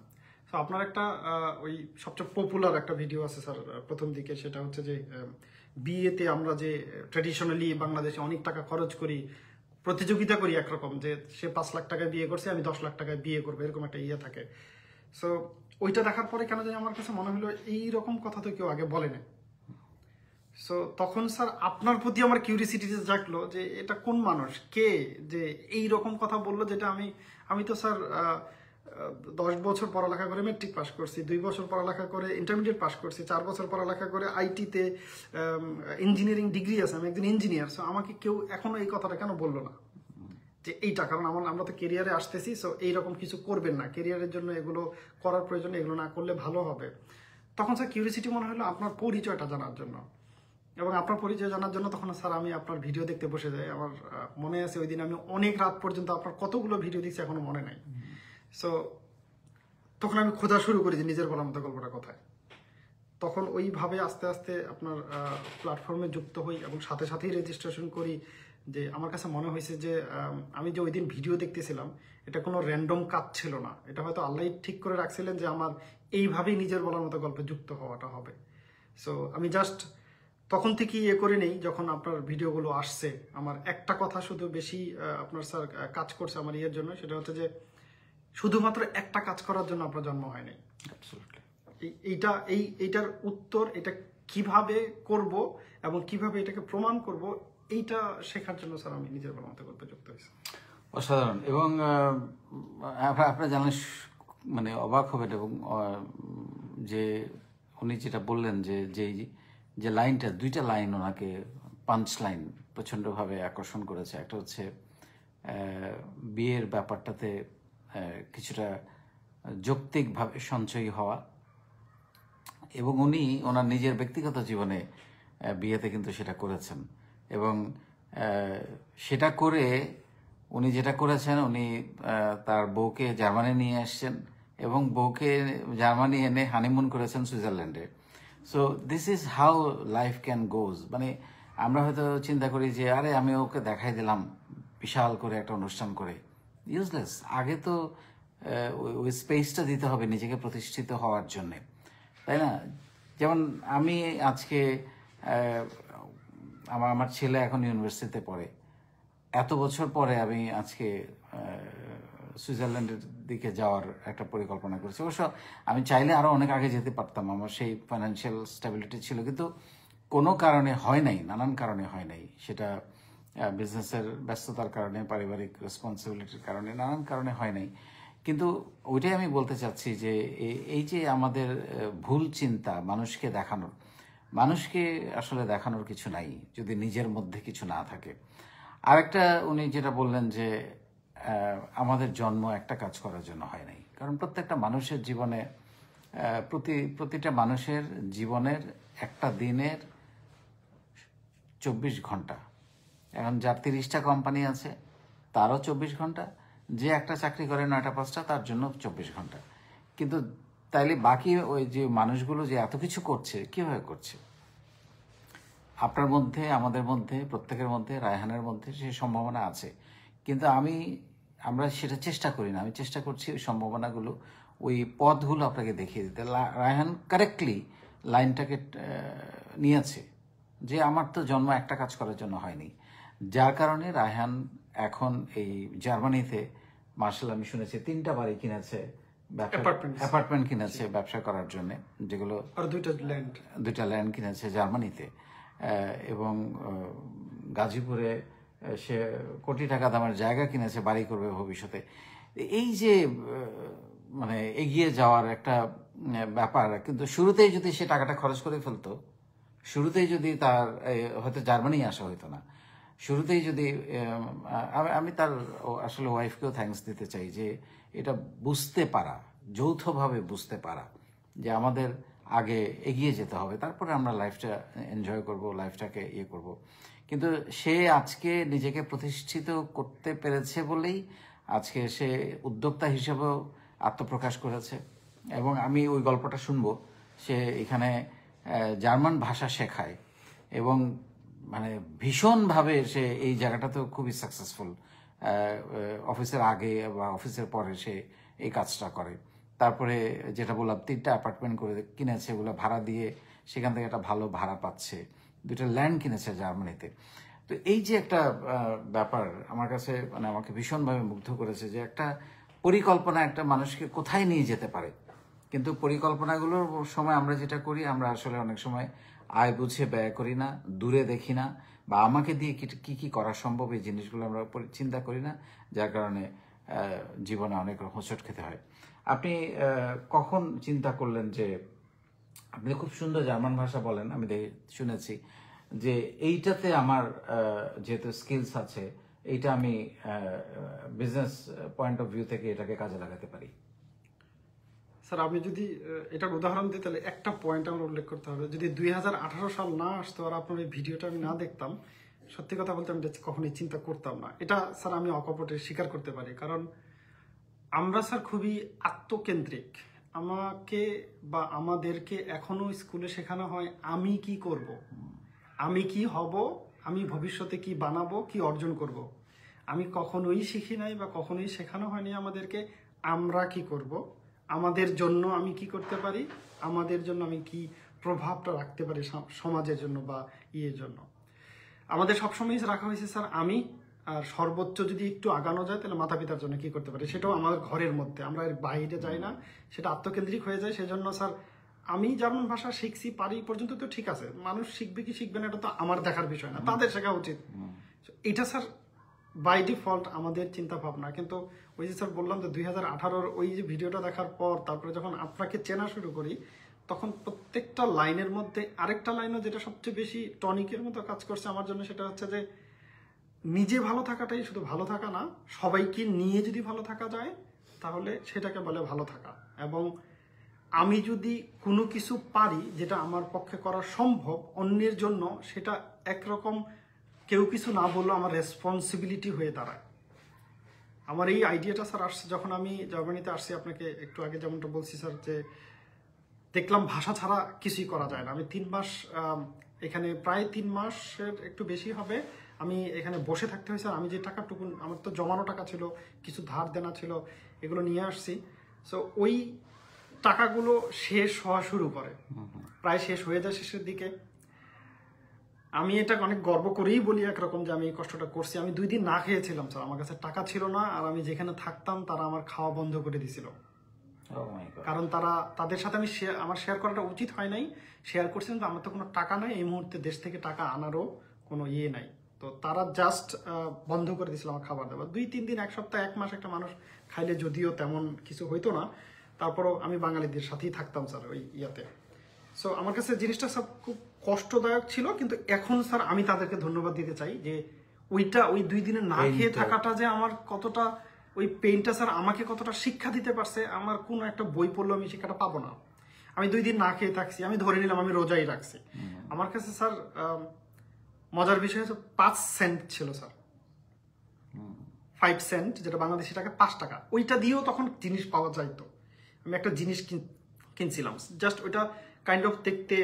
Speaker 2: তো আপনার একটা ওই সবচেয়ে পপুলার একটা ভিডিও আছে স্যার প্রথম দিকে সেটা হচ্ছে যে বিয়েতে আমরা যে ট্রেডিশনালি বাংলাদেশে অনেক টাকা খরচ করি প্রতিযোগিতা করি একরকম যে সে পাঁচ লাখ টাকায় বিয়ে করছে আমি দশ লাখ টাকায় বিয়ে করবো এরকম একটা ইয়ে থাকে সো ওইটা দেখার পরে কেন জানি আমার কাছে মনে হলো এইরকম কথা তো কেউ আগে বলে না সো তখন স্যার আপনার প্রতি আমার কিউরিয়াসিটি জাগলো যে এটা কোন মানুষ কে যে এই রকম কথা বললো যেটা আমি আমি তো স্যার দশ বছর পড়ালেখা করে মেট্রিক পাস করছি দুই বছর পড়ালেখা করে ইন্টারমিডিয়েট পাস করছি চার বছর পড়ালেখা করে আইটিতে ইঞ্জিনিয়ারিং ডিগ্রি আছে আমি একজন ইঞ্জিনিয়ার সো আমাকে কেউ এখনও এই কথাটা কেন বললো না যে এইটা কারণ আমার আমরা তো কেরিয়ারে আসতেছি সো এইরকম কিছু করবেন না কেরিয়ারের জন্য এগুলো করার প্রয়োজন এগুলো না করলে ভালো হবে তখন স্যার কিউরিসিটি মনে হলো আপনার পরিচয়টা জানার জন্য এবং আপনার পরিচয় জানার জন্য তখন স্যার আমি আপনার ভিডিও দেখতে বসে যাই আমার মনে আছে ওই দিন আমি অনেক রাত পর্যন্ত আপনার কতগুলো ভিডিও দেখছি এখনো মনে নাই সো তখন আমি খোঁজা শুরু করি যে নিজের বলার মতো গল্পটা কোথায় তখন ওইভাবে আস্তে আস্তে আপনার প্ল্যাটফর্মে যুক্ত হই এবং সাথে সাথেই রেজিস্ট্রেশন করি যে আমার কাছে মনে হয়েছে যে আমি যে ওই দিন ভিডিও দেখতেছিলাম এটা কোনো র্যান্ডম কাজ ছিল না এটা হয়তো আল্লাহ ঠিক করে রাখছিলেন যে আমার এইভাবেই নিজের বলার মতো গল্পে যুক্ত হওয়াটা হবে সো আমি জাস্ট তখন থেকেই ইয়ে করে নেই যখন আপনার ভিডিওগুলো আসছে আমার একটা কথা শুধু বেশি আপনার স্যার কাজ করছে আমার ইয়ের জন্য সেটা হচ্ছে যে শুধুমাত্র একটা কাজ করার জন্য আপনার জন্ম হয় নাই এইটা এই এইটার উত্তর এটা কিভাবে করব এবং কিভাবে এটাকে প্রমাণ করব এইটা শেখার জন্য স্যার আমি নিজের মতো করতে যুক্ত হয়েছি
Speaker 1: অসাধারণ এবং আপনার জানেন মানে অবাক হবেন এবং যে উনি যেটা বললেন যে যেই যে লাইনটা দুইটা লাইন ওনাকে পাঞ্চ লাইন প্রচণ্ডভাবে আকর্ষণ করেছে একটা হচ্ছে বিয়ের ব্যাপারটাতে কিছুটা যৌক্তিকভাবে সঞ্চয়ী হওয়া এবং উনি ওনার নিজের ব্যক্তিগত জীবনে বিয়েতে কিন্তু সেটা করেছেন এবং সেটা করে উনি যেটা করেছেন উনি তার বউকে জার্মানি নিয়ে আসছেন এবং বউকে জার্মানি এনে হানিমুন করেছেন সুইজারল্যান্ডে so this is how life can goes মানে আমরা হয়তো চিন্তা করি যে আরে আমি ওকে দেখাই দিলাম বিশাল করে একটা অনুষ্ঠান করে ইউজলেস আগে তো ওই স্পেসটা দিতে হবে নিজেকে প্রতিষ্ঠিত হওয়ার জন্যে তাই না যেমন আমি আজকে আমার আমার ছেলে এখন ইউনিভার্সিটিতে পড়ে এত বছর পরে আমি আজকে সুইজারল্যান্ডের দিকে যাওয়ার একটা পরিকল্পনা করেছি অবশ্য আমি চাইলে আরও অনেক আগে যেতে পারতাম আমার সেই ফাইন্যান্সিয়াল স্টেবিলিটি ছিল কিন্তু কোনো কারণে হয় নাই নানান কারণে হয় নাই সেটা বিজনেসের ব্যস্ততার কারণে পারিবারিক রেসপন্সিবিলিটির কারণে নানান কারণে হয় নাই কিন্তু ওইটাই আমি বলতে চাচ্ছি যে এই যে আমাদের ভুল চিন্তা মানুষকে দেখানোর মানুষকে আসলে দেখানোর কিছু নাই যদি নিজের মধ্যে কিছু না থাকে আরেকটা উনি যেটা বললেন যে আমাদের জন্ম একটা কাজ করার জন্য হয় নাই কারণ প্রত্যেকটা মানুষের জীবনে প্রতি প্রতিটা মানুষের জীবনের একটা দিনের চব্বিশ ঘন্টা এখন যার তিরিশটা কোম্পানি আছে তারও চব্বিশ ঘন্টা যে একটা চাকরি করে নয়টা পাঁচটা তার জন্য চব্বিশ ঘন্টা কিন্তু তাইলে বাকি ওই যে মানুষগুলো যে এত কিছু করছে কীভাবে করছে আপনার মধ্যে আমাদের মধ্যে প্রত্যেকের মধ্যে রায়হানের মধ্যে সে সম্ভাবনা আছে কিন্তু আমি আমরা সেটা চেষ্টা করি না আমি চেষ্টা করছি ওই সম্ভাবনাগুলো ওই পথগুলো আপনাকে দেখিয়ে দিতে রায়হান কারেক্টলি লাইনটাকে নিয়েছে যে আমার তো জন্ম একটা কাজ করার জন্য হয়নি যার কারণে রায়হান এখন এই জার্মানিতে মার্শাল আমি শুনেছি তিনটা বাড়ি কিনেছে অ্যাপার্টমেন্ট কিনেছে ব্যবসা করার জন্য যেগুলো দুইটা ল্যান্ড দুইটা ল্যান্ড কিনেছে জার্মানিতে এবং গাজীপুরে সে কোটি টাকা দামের জায়গা কিনেছে বাড়ি করবে ভবিষ্যতে এই যে মানে এগিয়ে যাওয়ার একটা ব্যাপার কিন্তু শুরুতেই যদি সে টাকাটা খরচ করে ফেলতো শুরুতেই যদি তার হয়তো জার্মানি আসা হইতো না শুরুতেই যদি আমি তার আসলে ওয়াইফকেও থ্যাংকস দিতে চাই যে এটা বুঝতে পারা যৌথভাবে বুঝতে পারা যে আমাদের আগে এগিয়ে যেতে হবে তারপরে আমরা লাইফটা এনজয় করব লাইফটাকে ইয়ে করব কিন্তু সে আজকে নিজেকে প্রতিষ্ঠিত করতে পেরেছে বলেই আজকে সে উদ্যোক্তা হিসেবেও আত্মপ্রকাশ করেছে এবং আমি ওই গল্পটা শুনবো সে এখানে জার্মান ভাষা শেখায় এবং মানে ভীষণভাবে সে এই জায়গাটাতেও খুবই সাকসেসফুল অফিসের আগে বা অফিসের পরে সে এই কাজটা করে তারপরে যেটা বললাম তিনটা অ্যাপার্টমেন্ট করে কিনেছে ওগুলো ভাড়া দিয়ে সেখান থেকে একটা ভালো ভাড়া পাচ্ছে দুটা ল্যান্ড কিনেছে জার্মানিতে তো এই যে একটা ব্যাপার আমার কাছে মানে আমাকে ভীষণভাবে মুগ্ধ করেছে যে একটা পরিকল্পনা একটা মানুষকে কোথায় নিয়ে যেতে পারে কিন্তু পরিকল্পনাগুলোর সময় আমরা যেটা করি আমরা আসলে অনেক সময় আয় বুঝে ব্যয় করি না দূরে দেখি না বা আমাকে দিয়ে কি কি করা সম্ভব এই জিনিসগুলো আমরা চিন্তা করি না যার কারণে জীবনে অনেক হোঁচট খেতে হয় আপনি কখন চিন্তা করলেন যে আপনি খুব সুন্দর জার্মান ভাষা বলেন আমি শুনেছি যে এইটাতে আমার যেহেতু স্কিলস আছে এইটা আমি বিজনেস পয়েন্ট অফ ভিউ থেকে এটাকে কাজে লাগাতে পারি স্যার আমি যদি এটার উদাহরণ দিই
Speaker 2: তাহলে একটা পয়েন্ট আমার উল্লেখ করতে হবে যদি দুই সাল না আসতো আর আপনার এই ভিডিওটা আমি না দেখতাম সত্যি কথা বলতে আমি কখনোই চিন্তা করতাম না এটা স্যার আমি অকপটে স্বীকার করতে পারি কারণ আমরা স্যার খুবই আত্মকেন্দ্রিক আমাকে বা আমাদেরকে এখনো স্কুলে শেখানো হয় আমি কি করব। আমি কি হব আমি ভবিষ্যতে কি বানাবো কি অর্জন করব। আমি কখনোই শিখি নাই বা কখনোই শেখানো হয়নি আমাদেরকে আমরা কি করব। আমাদের জন্য আমি কি করতে পারি আমাদের জন্য আমি কি প্রভাবটা রাখতে পারি সমাজের জন্য বা ইয়ের জন্য আমাদের সবসময় রাখা হয়েছে স্যার আমি আর সর্বোচ্চ যদি একটু আগানো যায় তাহলে মাথা পিতার জন্য কি করতে পারি সেটাও আমাদের ঘরের মধ্যে আমরা এর বাইরে যাই না সেটা আত্মকেন্দ্রিক হয়ে যায় সেজন্য স্যার আমি জার্মান ভাষা শিখছি পারি পর্যন্ত তো ঠিক আছে মানুষ শিখবে কি শিখবে না এটা তো আমার দেখার বিষয় না তাদের শেখা উচিত এটা স্যার বাই ডিফল্ট আমাদের চিন্তা ভাবনা কিন্তু ওই যে স্যার বললাম যে দুই হাজার ওই যে ভিডিওটা দেখার পর তারপরে যখন আপনাকে চেনা শুরু করি তখন প্রত্যেকটা লাইনের মধ্যে আরেকটা লাইনও যেটা সবচেয়ে বেশি টনিকের মতো কাজ করছে আমার জন্য সেটা হচ্ছে যে নিজে ভালো থাকাটাই শুধু ভালো থাকা না সবাইকে নিয়ে যদি ভালো থাকা যায় তাহলে সেটাকে বলে ভালো থাকা এবং আমি যদি কোনো কিছু পারি যেটা আমার পক্ষে করা সম্ভব অন্যের জন্য সেটা একরকম কেউ কিছু না বললো আমার রেসপন্সিবিলিটি হয়ে দাঁড়ায় আমার এই আইডিয়াটা স্যার আসছে যখন আমি জার্মানিতে আসছি আপনাকে একটু আগে যেমনটা বলছি স্যার যে দেখলাম ভাষা ছাড়া কিছুই করা যায় না আমি তিন মাস এখানে প্রায় তিন মাসের একটু বেশি হবে আমি এখানে বসে থাকতে হয়েছে আমি যে টাকাটুকু আমার তো জমানো টাকা ছিল কিছু ধার দেনা ছিল এগুলো নিয়ে আসছি সো ওই টাকাগুলো শেষ হওয়া শুরু করে প্রায় শেষ হয়ে যায় শেষের দিকে আমি এটা অনেক গর্ব করেই বলি একরকম যে আমি এই কষ্টটা করছি আমি দুই দিন না খেয়েছিলাম স্যার আমার কাছে টাকা ছিল না আর আমি যেখানে থাকতাম তারা আমার খাওয়া বন্ধ করে দিছিল oh কারণ তারা তাদের সাথে আমি শেয়ার আমার শেয়ার করাটা উচিত হয় নাই শেয়ার করছিলাম তো আমার তো কোনো টাকা নাই এই মুহূর্তে দেশ থেকে টাকা আনারও কোনো ইয়ে নাই তো তারা জাস্ট বন্ধ করে দিয়েছিল আমার খাবার দাবার দুই তিন দিন এক সপ্তাহ এক মাস একটা মানুষ খাইলে যদিও তেমন কিছু হইতো না তারপরও আমি বাঙালিদের সাথেই থাকতাম স্যার ওই ইয়াতে সো আমার কাছে জিনিসটা সব খুব কষ্টদায়ক ছিল কিন্তু এখন স্যার আমি তাদেরকে ধন্যবাদ দিতে চাই যে ওইটা ওই দুই দিনে না খেয়ে থাকাটা যে আমার কতটা ওই পেইনটা স্যার আমাকে কতটা শিক্ষা দিতে পারছে আমার কোনো একটা বই পড়লেও আমি শিক্ষাটা পাবো না আমি দুই দিন না খেয়ে থাকছি আমি ধরে নিলাম আমি রোজাই রাখছি আমার কাছে স্যার মজার বিষয় হচ্ছে পাঁচ সেন্ট ছিল স্যার ফাইভ সেন্ট যেটা বাংলাদেশি টাকা পাঁচ টাকা ওইটা দিয়েও তখন জিনিস পাওয়া যাইত আমি একটা জিনিস কিনছিলাম জাস্ট ওইটা কাইন্ড অফ দেখতে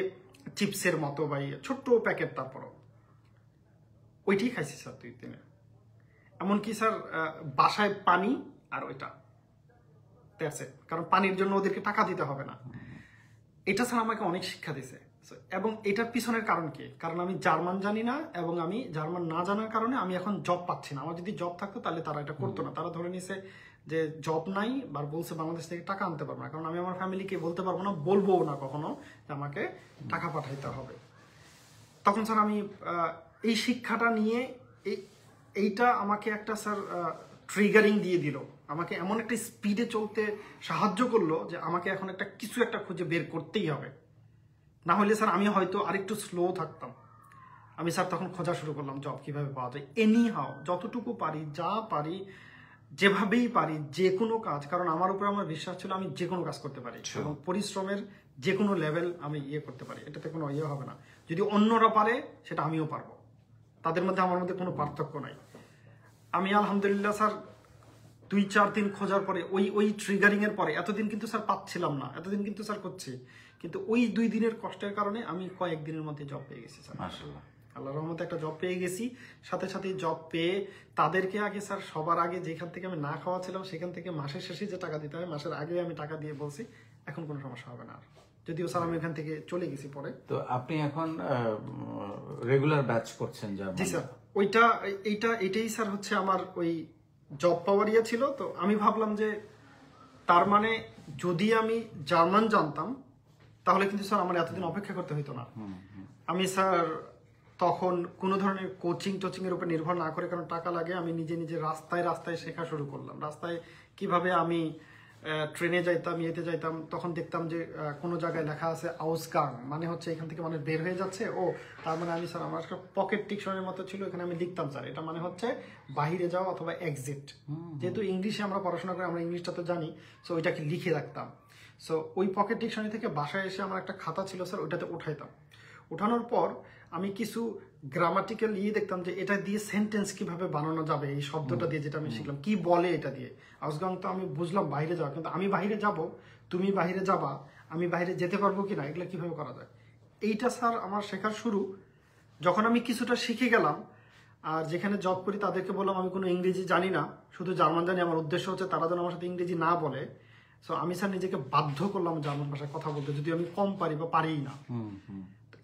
Speaker 2: চিপসের মতো বা ইয়ে, ছোট্ট প্যাকেট তারপরও ওইটি খাইছি স্যার দুই দিনে এমনকি স্যার বাসায় পানি আর ওইটা কারণ পানির জন্য ওদেরকে টাকা দিতে হবে না এটা স্যার আমাকে অনেক শিক্ষা দিছে এবং এটার পিছনের কারণ কি কারণ আমি জার্মান জানি না এবং আমি জার্মান না জানার কারণে আমি এখন জব পাচ্ছি না আমার যদি জব থাকতো তাহলে তারা এটা করতো না তারা ধরে নিছে যে জব নাই বা বলছে বাংলাদেশ থেকে টাকা আনতে পারবো না কারণ আমি আমার ফ্যামিলিকে বলতে পারবো না বলবো না কখনো যে আমাকে টাকা পাঠাইতে হবে তখন স্যার আমি এই শিক্ষাটা নিয়ে এই এইটা আমাকে একটা স্যার ট্রিগারিং দিয়ে দিল আমাকে এমন একটা স্পিডে চলতে সাহায্য করলো যে আমাকে এখন একটা কিছু একটা খুঁজে বের করতেই হবে না হলে স্যার আমি হয়তো আরেকটু স্লো থাকতাম আমি স্যার তখন খোঁজা শুরু করলাম জব কিভাবে পাওয়া যায় এনি হাও যতটুকু পারি যা পারি যেভাবেই পারি যে কোনো কাজ কারণ আমার উপরে আমার বিশ্বাস ছিল আমি যে কোনো কাজ করতে পারি আচ্ছা। এবং পরিশ্রমের যে কোনো লেভেল আমি ইয়ে করতে পারি এটাতে কোনো ইয়ে হবে না যদি অন্যরা পারে সেটা আমিও পারবো তাদের মধ্যে আমার মধ্যে কোনো পার্থক্য নাই আমি আলহামদুলিল্লাহ স্যার দুই চার দিন খোঁজার পরে ওই ওই ট্রিগারিংয়ের পরে এতদিন কিন্তু স্যার পাচ্ছিলাম না এতদিন কিন্তু স্যার করছি কিন্তু ওই দুই দিনের কষ্টের কারণে আমি কয়েক দিনের মধ্যে জব পেয়ে গেছি স্যার আল্লাহ রহমতে একটা জব পেয়ে গেছি সাথে সাথে জব পেয়ে তাদেরকে আগে স্যার সবার আগে যেখান থেকে আমি না খাওয়া ছিলাম সেখান থেকে মাসের শেষে যে টাকা দিতে হয় মাসের আগে আমি টাকা দিয়ে বলছি এখন কোনো সমস্যা হবে না আর যদিও স্যার আমি এখান থেকে চলে গেছি পরে
Speaker 1: তো আপনি এখন রেগুলার ব্যাচ করছেন যা জি স্যার
Speaker 2: ওইটা এইটা এটাই স্যার হচ্ছে আমার ওই জব পাওয়ার ইয়ে ছিল তো আমি ভাবলাম যে তার মানে যদি আমি জার্মান জানতাম তাহলে কিন্তু স্যার আমার এতদিন অপেক্ষা করতে হইতো না আমি স্যার তখন কোনো ধরনের কোচিং টোচিং এর উপর নির্ভর না করে কারণ টাকা লাগে আমি নিজে নিজে রাস্তায় রাস্তায় শেখা শুরু করলাম রাস্তায় কিভাবে আমি ট্রেনে যাইতাম ইয়েতে যাইতাম তখন দেখতাম যে কোনো জায়গায় লেখা আছে আউসকাং মানে হচ্ছে এখান থেকে মানে বের হয়ে যাচ্ছে ও তার মানে আমি স্যার আমার পকেট টিকশনের মতো ছিল এখানে আমি লিখতাম স্যার এটা মানে হচ্ছে বাহিরে যাওয়া অথবা এক্সিট যেহেতু ইংলিশে আমরা পড়াশোনা করি আমরা ইংলিশটা তো জানি সো ওইটাকে লিখে রাখতাম সো ওই পকেট ডিকশনারি থেকে বাসায় এসে আমার একটা খাতা ছিল স্যার ওইটাতে উঠাইতাম উঠানোর পর আমি কিছু গ্রামাটিক্যাল ইয়ে দেখতাম যে এটা দিয়ে সেন্টেন্স কিভাবে বানানো যাবে এই শব্দটা দিয়ে যেটা আমি শিখলাম কি বলে এটা দিয়ে আজগাং তো আমি বুঝলাম বাইরে যাওয়া কিন্তু আমি বাইরে যাব তুমি বাইরে যাবা আমি বাইরে যেতে পারবো কি না এগুলো কিভাবে করা যায় এইটা স্যার আমার শেখার শুরু যখন আমি কিছুটা শিখে গেলাম আর যেখানে জব করি তাদেরকে বললাম আমি কোনো ইংরেজি জানি না শুধু জার্মান জানি আমার উদ্দেশ্য হচ্ছে তারা যেন আমার সাথে ইংরেজি না বলে সো আমি স্যার নিজেকে বাধ্য করলাম জার্মান ভাষায় কথা বলতে যদি আমি কম পারি বা পারি না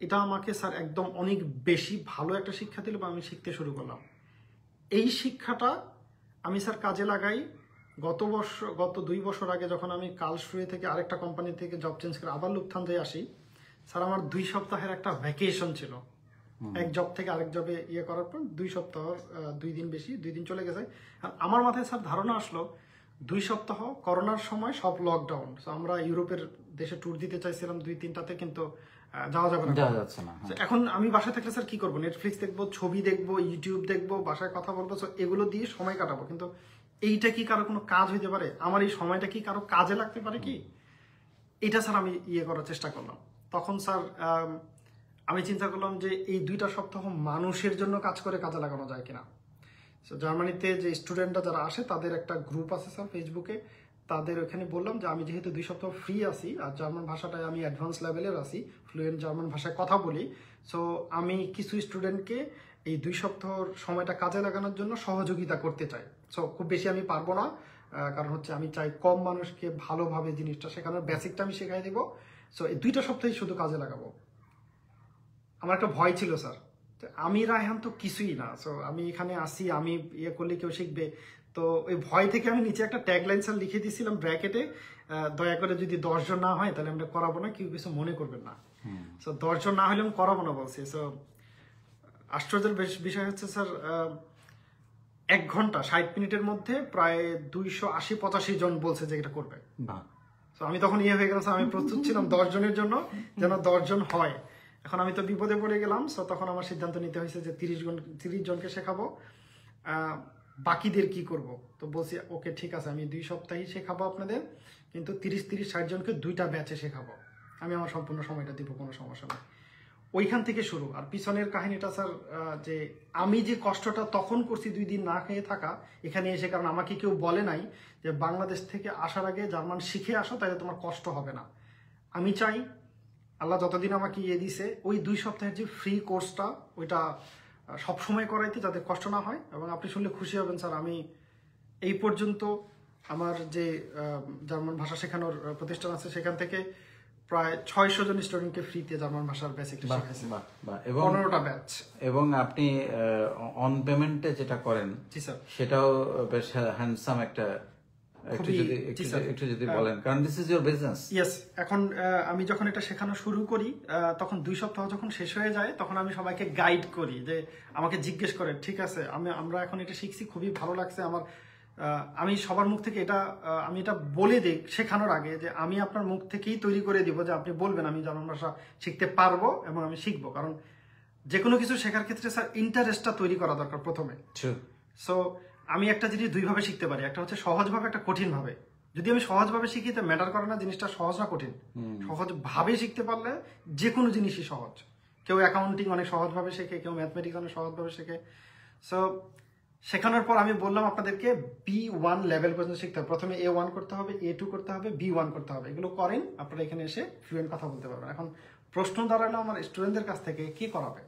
Speaker 2: এটা আমাকে স্যার একদম অনেক বেশি ভালো একটা শিক্ষা দিল বা আমি শিখতে শুরু করলাম এই শিক্ষাটা আমি স্যার কাজে লাগাই গত বছর গত দুই বছর আগে যখন আমি কাল শুয়ে থেকে আরেকটা কোম্পানি থেকে জব চেঞ্জ করে আবার লুপথানজায় আসি স্যার আমার দুই সপ্তাহের একটা ভ্যাকেশন ছিল এক জব থেকে আরেক জবে ইয়ে করার পর দুই সপ্তাহ দুই দিন বেশি দুই দিন চলে গেছে আর আমার মাথায় স্যার ধারণা আসলো দুই সপ্তাহ করোনার সময় সব লকডাউন আমরা ইউরোপের দেশে ট্যুর দিতে চাইছিলাম দুই তিনটাতে কিন্তু যাওয়া যাবে না যাচ্ছে না হ্যাঁ। এখন আমি বাসায় থাকলে স্যার কি করবো নেটফ্লিক্স দেখবো ছবি দেখবো ইউটিউব দেখবো বাসায় কথা বলবো এগুলো দিয়ে সময় কাটাবো কিন্তু এইটা কি কারো কোনো কাজ হইতে পারে আমার এই সময়টা কি কারো কাজে লাগতে পারে কি এটা স্যার আমি ইয়ে করার চেষ্টা করলাম তখন স্যার আমি চিন্তা করলাম যে এই দুইটা সপ্তাহ মানুষের জন্য কাজ করে কাজে লাগানো যায় কিনা সো জার্মানিতে যে স্টুডেন্টরা যারা আসে তাদের একটা গ্রুপ আছে স্যার ফেসবুকে তাদের ওখানে বললাম যে আমি যেহেতু দুই সপ্তাহ ফ্রি আছি আর জার্মান ভাষাটায় আমি অ্যাডভান্স লেভেলের আছি ফ্লুয়েন্ট জার্মান ভাষায় কথা বলি সো আমি কিছু স্টুডেন্টকে এই দুই সপ্তাহর সময়টা কাজে লাগানোর জন্য সহযোগিতা করতে চাই সো খুব বেশি আমি পারবো না কারণ হচ্ছে আমি চাই কম মানুষকে ভালোভাবে জিনিসটা শেখানোর বেসিকটা আমি শেখাই দেবো সো এই দুইটা সপ্তাহে শুধু কাজে লাগাবো আমার একটা ভয় ছিল স্যার তো আমি রায়হান তো কিছুই না সো আমি এখানে আসি আমি ইয়ে করলে কেউ শিখবে তো ওই ভয় থেকে আমি নিচে একটা ট্যাগলাইন স্যার লিখে দিয়েছিলাম ব্র্যাকেটে দয়া করে যদি দশজন না হয় তাহলে আমরা করাবো না কেউ কিছু মনে করবেন না সো দশজন না হলে আমি করাবো না বলছি সো আশ্চর্যের বিষয় হচ্ছে স্যার এক ঘন্টা ষাট মিনিটের মধ্যে প্রায় দুইশো আশি পঁচাশি জন বলছে যে এটা করবে তো আমি তখন ইয়ে হয়ে গেলাম আমি প্রস্তুত ছিলাম দশ জনের জন্য যেন দশজন হয় এখন আমি তো বিপদে পড়ে গেলাম সো তখন আমার সিদ্ধান্ত নিতে হয়েছে যে তিরিশ জন তিরিশ জনকে শেখাবো বাকিদের কি করব তো বলছি ওকে ঠিক আছে আমি দুই সপ্তাহেই শেখাবো আপনাদের কিন্তু তিরিশ তিরিশ ষাট জনকে দুইটা ব্যাচে শেখাবো আমি আমার সম্পূর্ণ সময়টা দিব কোনো সমস্যা নেই ওইখান থেকে শুরু আর পিছনের কাহিনীটা স্যার যে আমি যে কষ্টটা তখন করছি দুই দিন না খেয়ে থাকা এখানে এসে কারণ আমাকে কেউ বলে নাই যে বাংলাদেশ থেকে আসার আগে জার্মান শিখে আসো তাহলে তোমার কষ্ট হবে না আমি চাই আল্লাহ যতদিন আমাকে ইয়ে দিছে ওই দুই সপ্তাহের যে ফ্রি কোর্সটা ওইটা সবসময় করাইতে যাতে কষ্ট না হয় এবং আপনি শুনলে খুশি হবেন স্যার আমি এই পর্যন্ত আমার যে জার্মান ভাষা শেখানোর প্রতিষ্ঠান আছে সেখান থেকে প্রায় ছয়শো জন স্টুডেন্টকে ফ্রিতে জার্মান ভাষার বেসিক শিখাইছি
Speaker 1: পনেরোটা ব্যাচ এবং আপনি অন পেমেন্টে যেটা করেন জি স্যার সেটাও বেশ হ্যান্ডসাম একটা এখন
Speaker 2: আমি যখন এটা শেখানো শুরু করি তখন দুই সপ্তাহ যখন শেষ হয়ে যায় তখন আমি সবাইকে গাইড করি যে আমাকে জিজ্ঞেস করে ঠিক আছে আমি আমরা এখন এটা শিখছি খুবই ভালো লাগছে আমার আমি সবার মুখ থেকে এটা আমি এটা বলে দিই শেখানোর আগে যে আমি আপনার মুখ থেকেই তৈরি করে দিব যে আপনি বলবেন আমি জার্মান ভাষা শিখতে পারবো এবং আমি শিখবো কারণ যে কোনো কিছু শেখার ক্ষেত্রে স্যার ইন্টারেস্টটা তৈরি করা দরকার প্রথমে সো আমি একটা জিনিস দুইভাবে শিখতে পারি একটা হচ্ছে সহজভাবে একটা কঠিনভাবে যদি আমি সহজভাবে শিখি তো ম্যাটার করে না জিনিসটা সহজ না কঠিন ভাবে শিখতে পারলে যে কোনো জিনিসই সহজ কেউ অ্যাকাউন্টিং অনেক সহজভাবে শেখে কেউ ম্যাথমেটিক্স অনেক সহজভাবে শেখে সো শেখানোর পর আমি বললাম আপনাদেরকে বি ওয়ান লেভেল পর্যন্ত শিখতে হবে প্রথমে এ ওয়ান করতে হবে এ টু করতে হবে বি ওয়ান করতে হবে এগুলো করেন আপনারা এখানে এসে ফ্লুয়েন্ট কথা বলতে পারবেন এখন প্রশ্ন দাঁড়ালো আমার স্টুডেন্টদের কাছ থেকে কি করাবে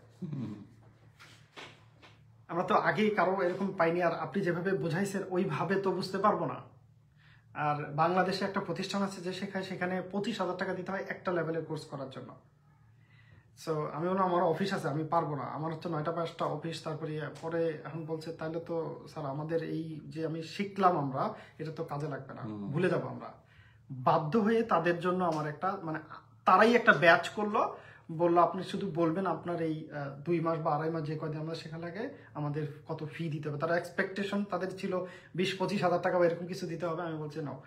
Speaker 2: আমরা তো আগেই কারো এরকম পাইনি আর আপনি যেভাবে বুঝাইছেন ওইভাবে তো বুঝতে পারবো না আর বাংলাদেশে একটা প্রতিষ্ঠান আছে যে শেখায় সেখানে পঁচিশ হাজার টাকা দিতে হয় একটা লেভেলের কোর্স করার জন্য সো আমি বললাম আমার অফিস আছে আমি পারবো না আমার হচ্ছে নয়টা পাঁচটা অফিস তারপরে পরে এখন বলছে তাহলে তো স্যার আমাদের এই যে আমি শিখলাম আমরা এটা তো কাজে লাগবে না ভুলে যাবো আমরা বাধ্য হয়ে তাদের জন্য আমার একটা মানে তারাই একটা ব্যাচ করলো বললো আপনি শুধু বলবেন আপনার এই দুই মাস বা আড়াই মাস যে কদিন আমরা সেখানে লাগে আমাদের কত ফি দিতে হবে তারা এক্সপেকটেশন তাদের ছিল বিশ পঁচিশ হাজার টাকা বা এরকম কিছু দিতে হবে আমি বলছি নাও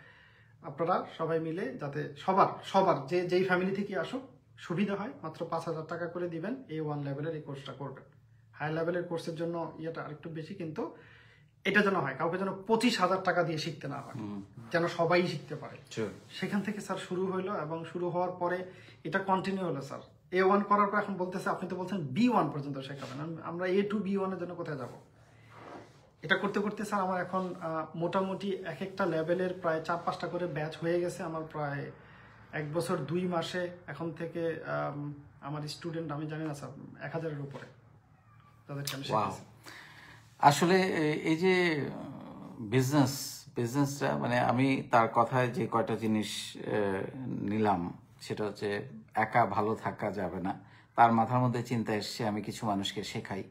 Speaker 2: আপনারা সবাই মিলে যাতে সবার সবার যে যেই ফ্যামিলি থেকে আসুক সুবিধা হয় মাত্র পাঁচ হাজার টাকা করে দিবেন এই ওয়ান লেভেলের এই কোর্সটা করবেন হাই লেভেলের কোর্সের জন্য ইয়েটা আরেকটু বেশি কিন্তু এটা যেন হয় কাউকে যেন পঁচিশ হাজার টাকা দিয়ে শিখতে না হয় যেন সবাই শিখতে পারে সেখান থেকে স্যার শুরু হলো এবং শুরু হওয়ার পরে এটা কন্টিনিউ হলো স্যার এ ওয়ান করার পর এখন বলতেছে আপনি তো বলছেন বি ওয়ান পর্যন্ত শেখাবেন আমরা এ টু বি ওয়ানের জন্য কোথায় যাব এটা করতে করতে স্যার আমার এখন মোটামুটি এক একটা লেভেলের প্রায় চার পাঁচটা করে ব্যাচ হয়ে গেছে আমার প্রায় এক বছর দুই মাসে এখন থেকে আমার স্টুডেন্ট আমি জানি না স্যার এক হাজারের উপরে তাদেরকে আমি
Speaker 1: আসলে এই যে বিজনেস বিজনেসটা মানে আমি তার কথায় যে কয়টা জিনিস নিলাম সেটা হচ্ছে একা ভালো থাকা যাবে না তার মাথার মধ্যে চিন্তা এসছে আমি কিছু মানুষকে শেখাই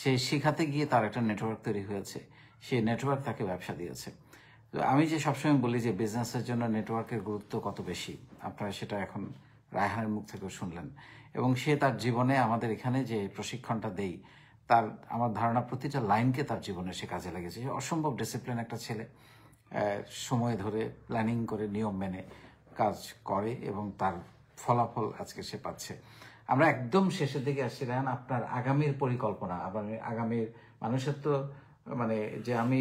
Speaker 1: সে শেখাতে গিয়ে তার একটা নেটওয়ার্ক তৈরি হয়েছে সে নেটওয়ার্ক তাকে ব্যবসা দিয়েছে তো আমি যে সবসময় বলি যে বিজনেসের জন্য নেটওয়ার্কের গুরুত্ব কত বেশি আপনারা সেটা এখন রায়হানের মুখ থেকেও শুনলেন এবং সে তার জীবনে আমাদের এখানে যে প্রশিক্ষণটা দেই তার আমার ধারণা প্রতিটা লাইনকে তার জীবনে সে কাজে লেগেছে অসম্ভব ডিসিপ্লিন একটা ছেলে সময় ধরে প্ল্যানিং করে নিয়ম মেনে কাজ করে এবং তার ফলাফল আজকে সে পাচ্ছে আমরা একদম শেষের দিকে আসছি রায়হান আপনার আগামীর পরিকল্পনা আগামীর মানুষের তো মানে যে আমি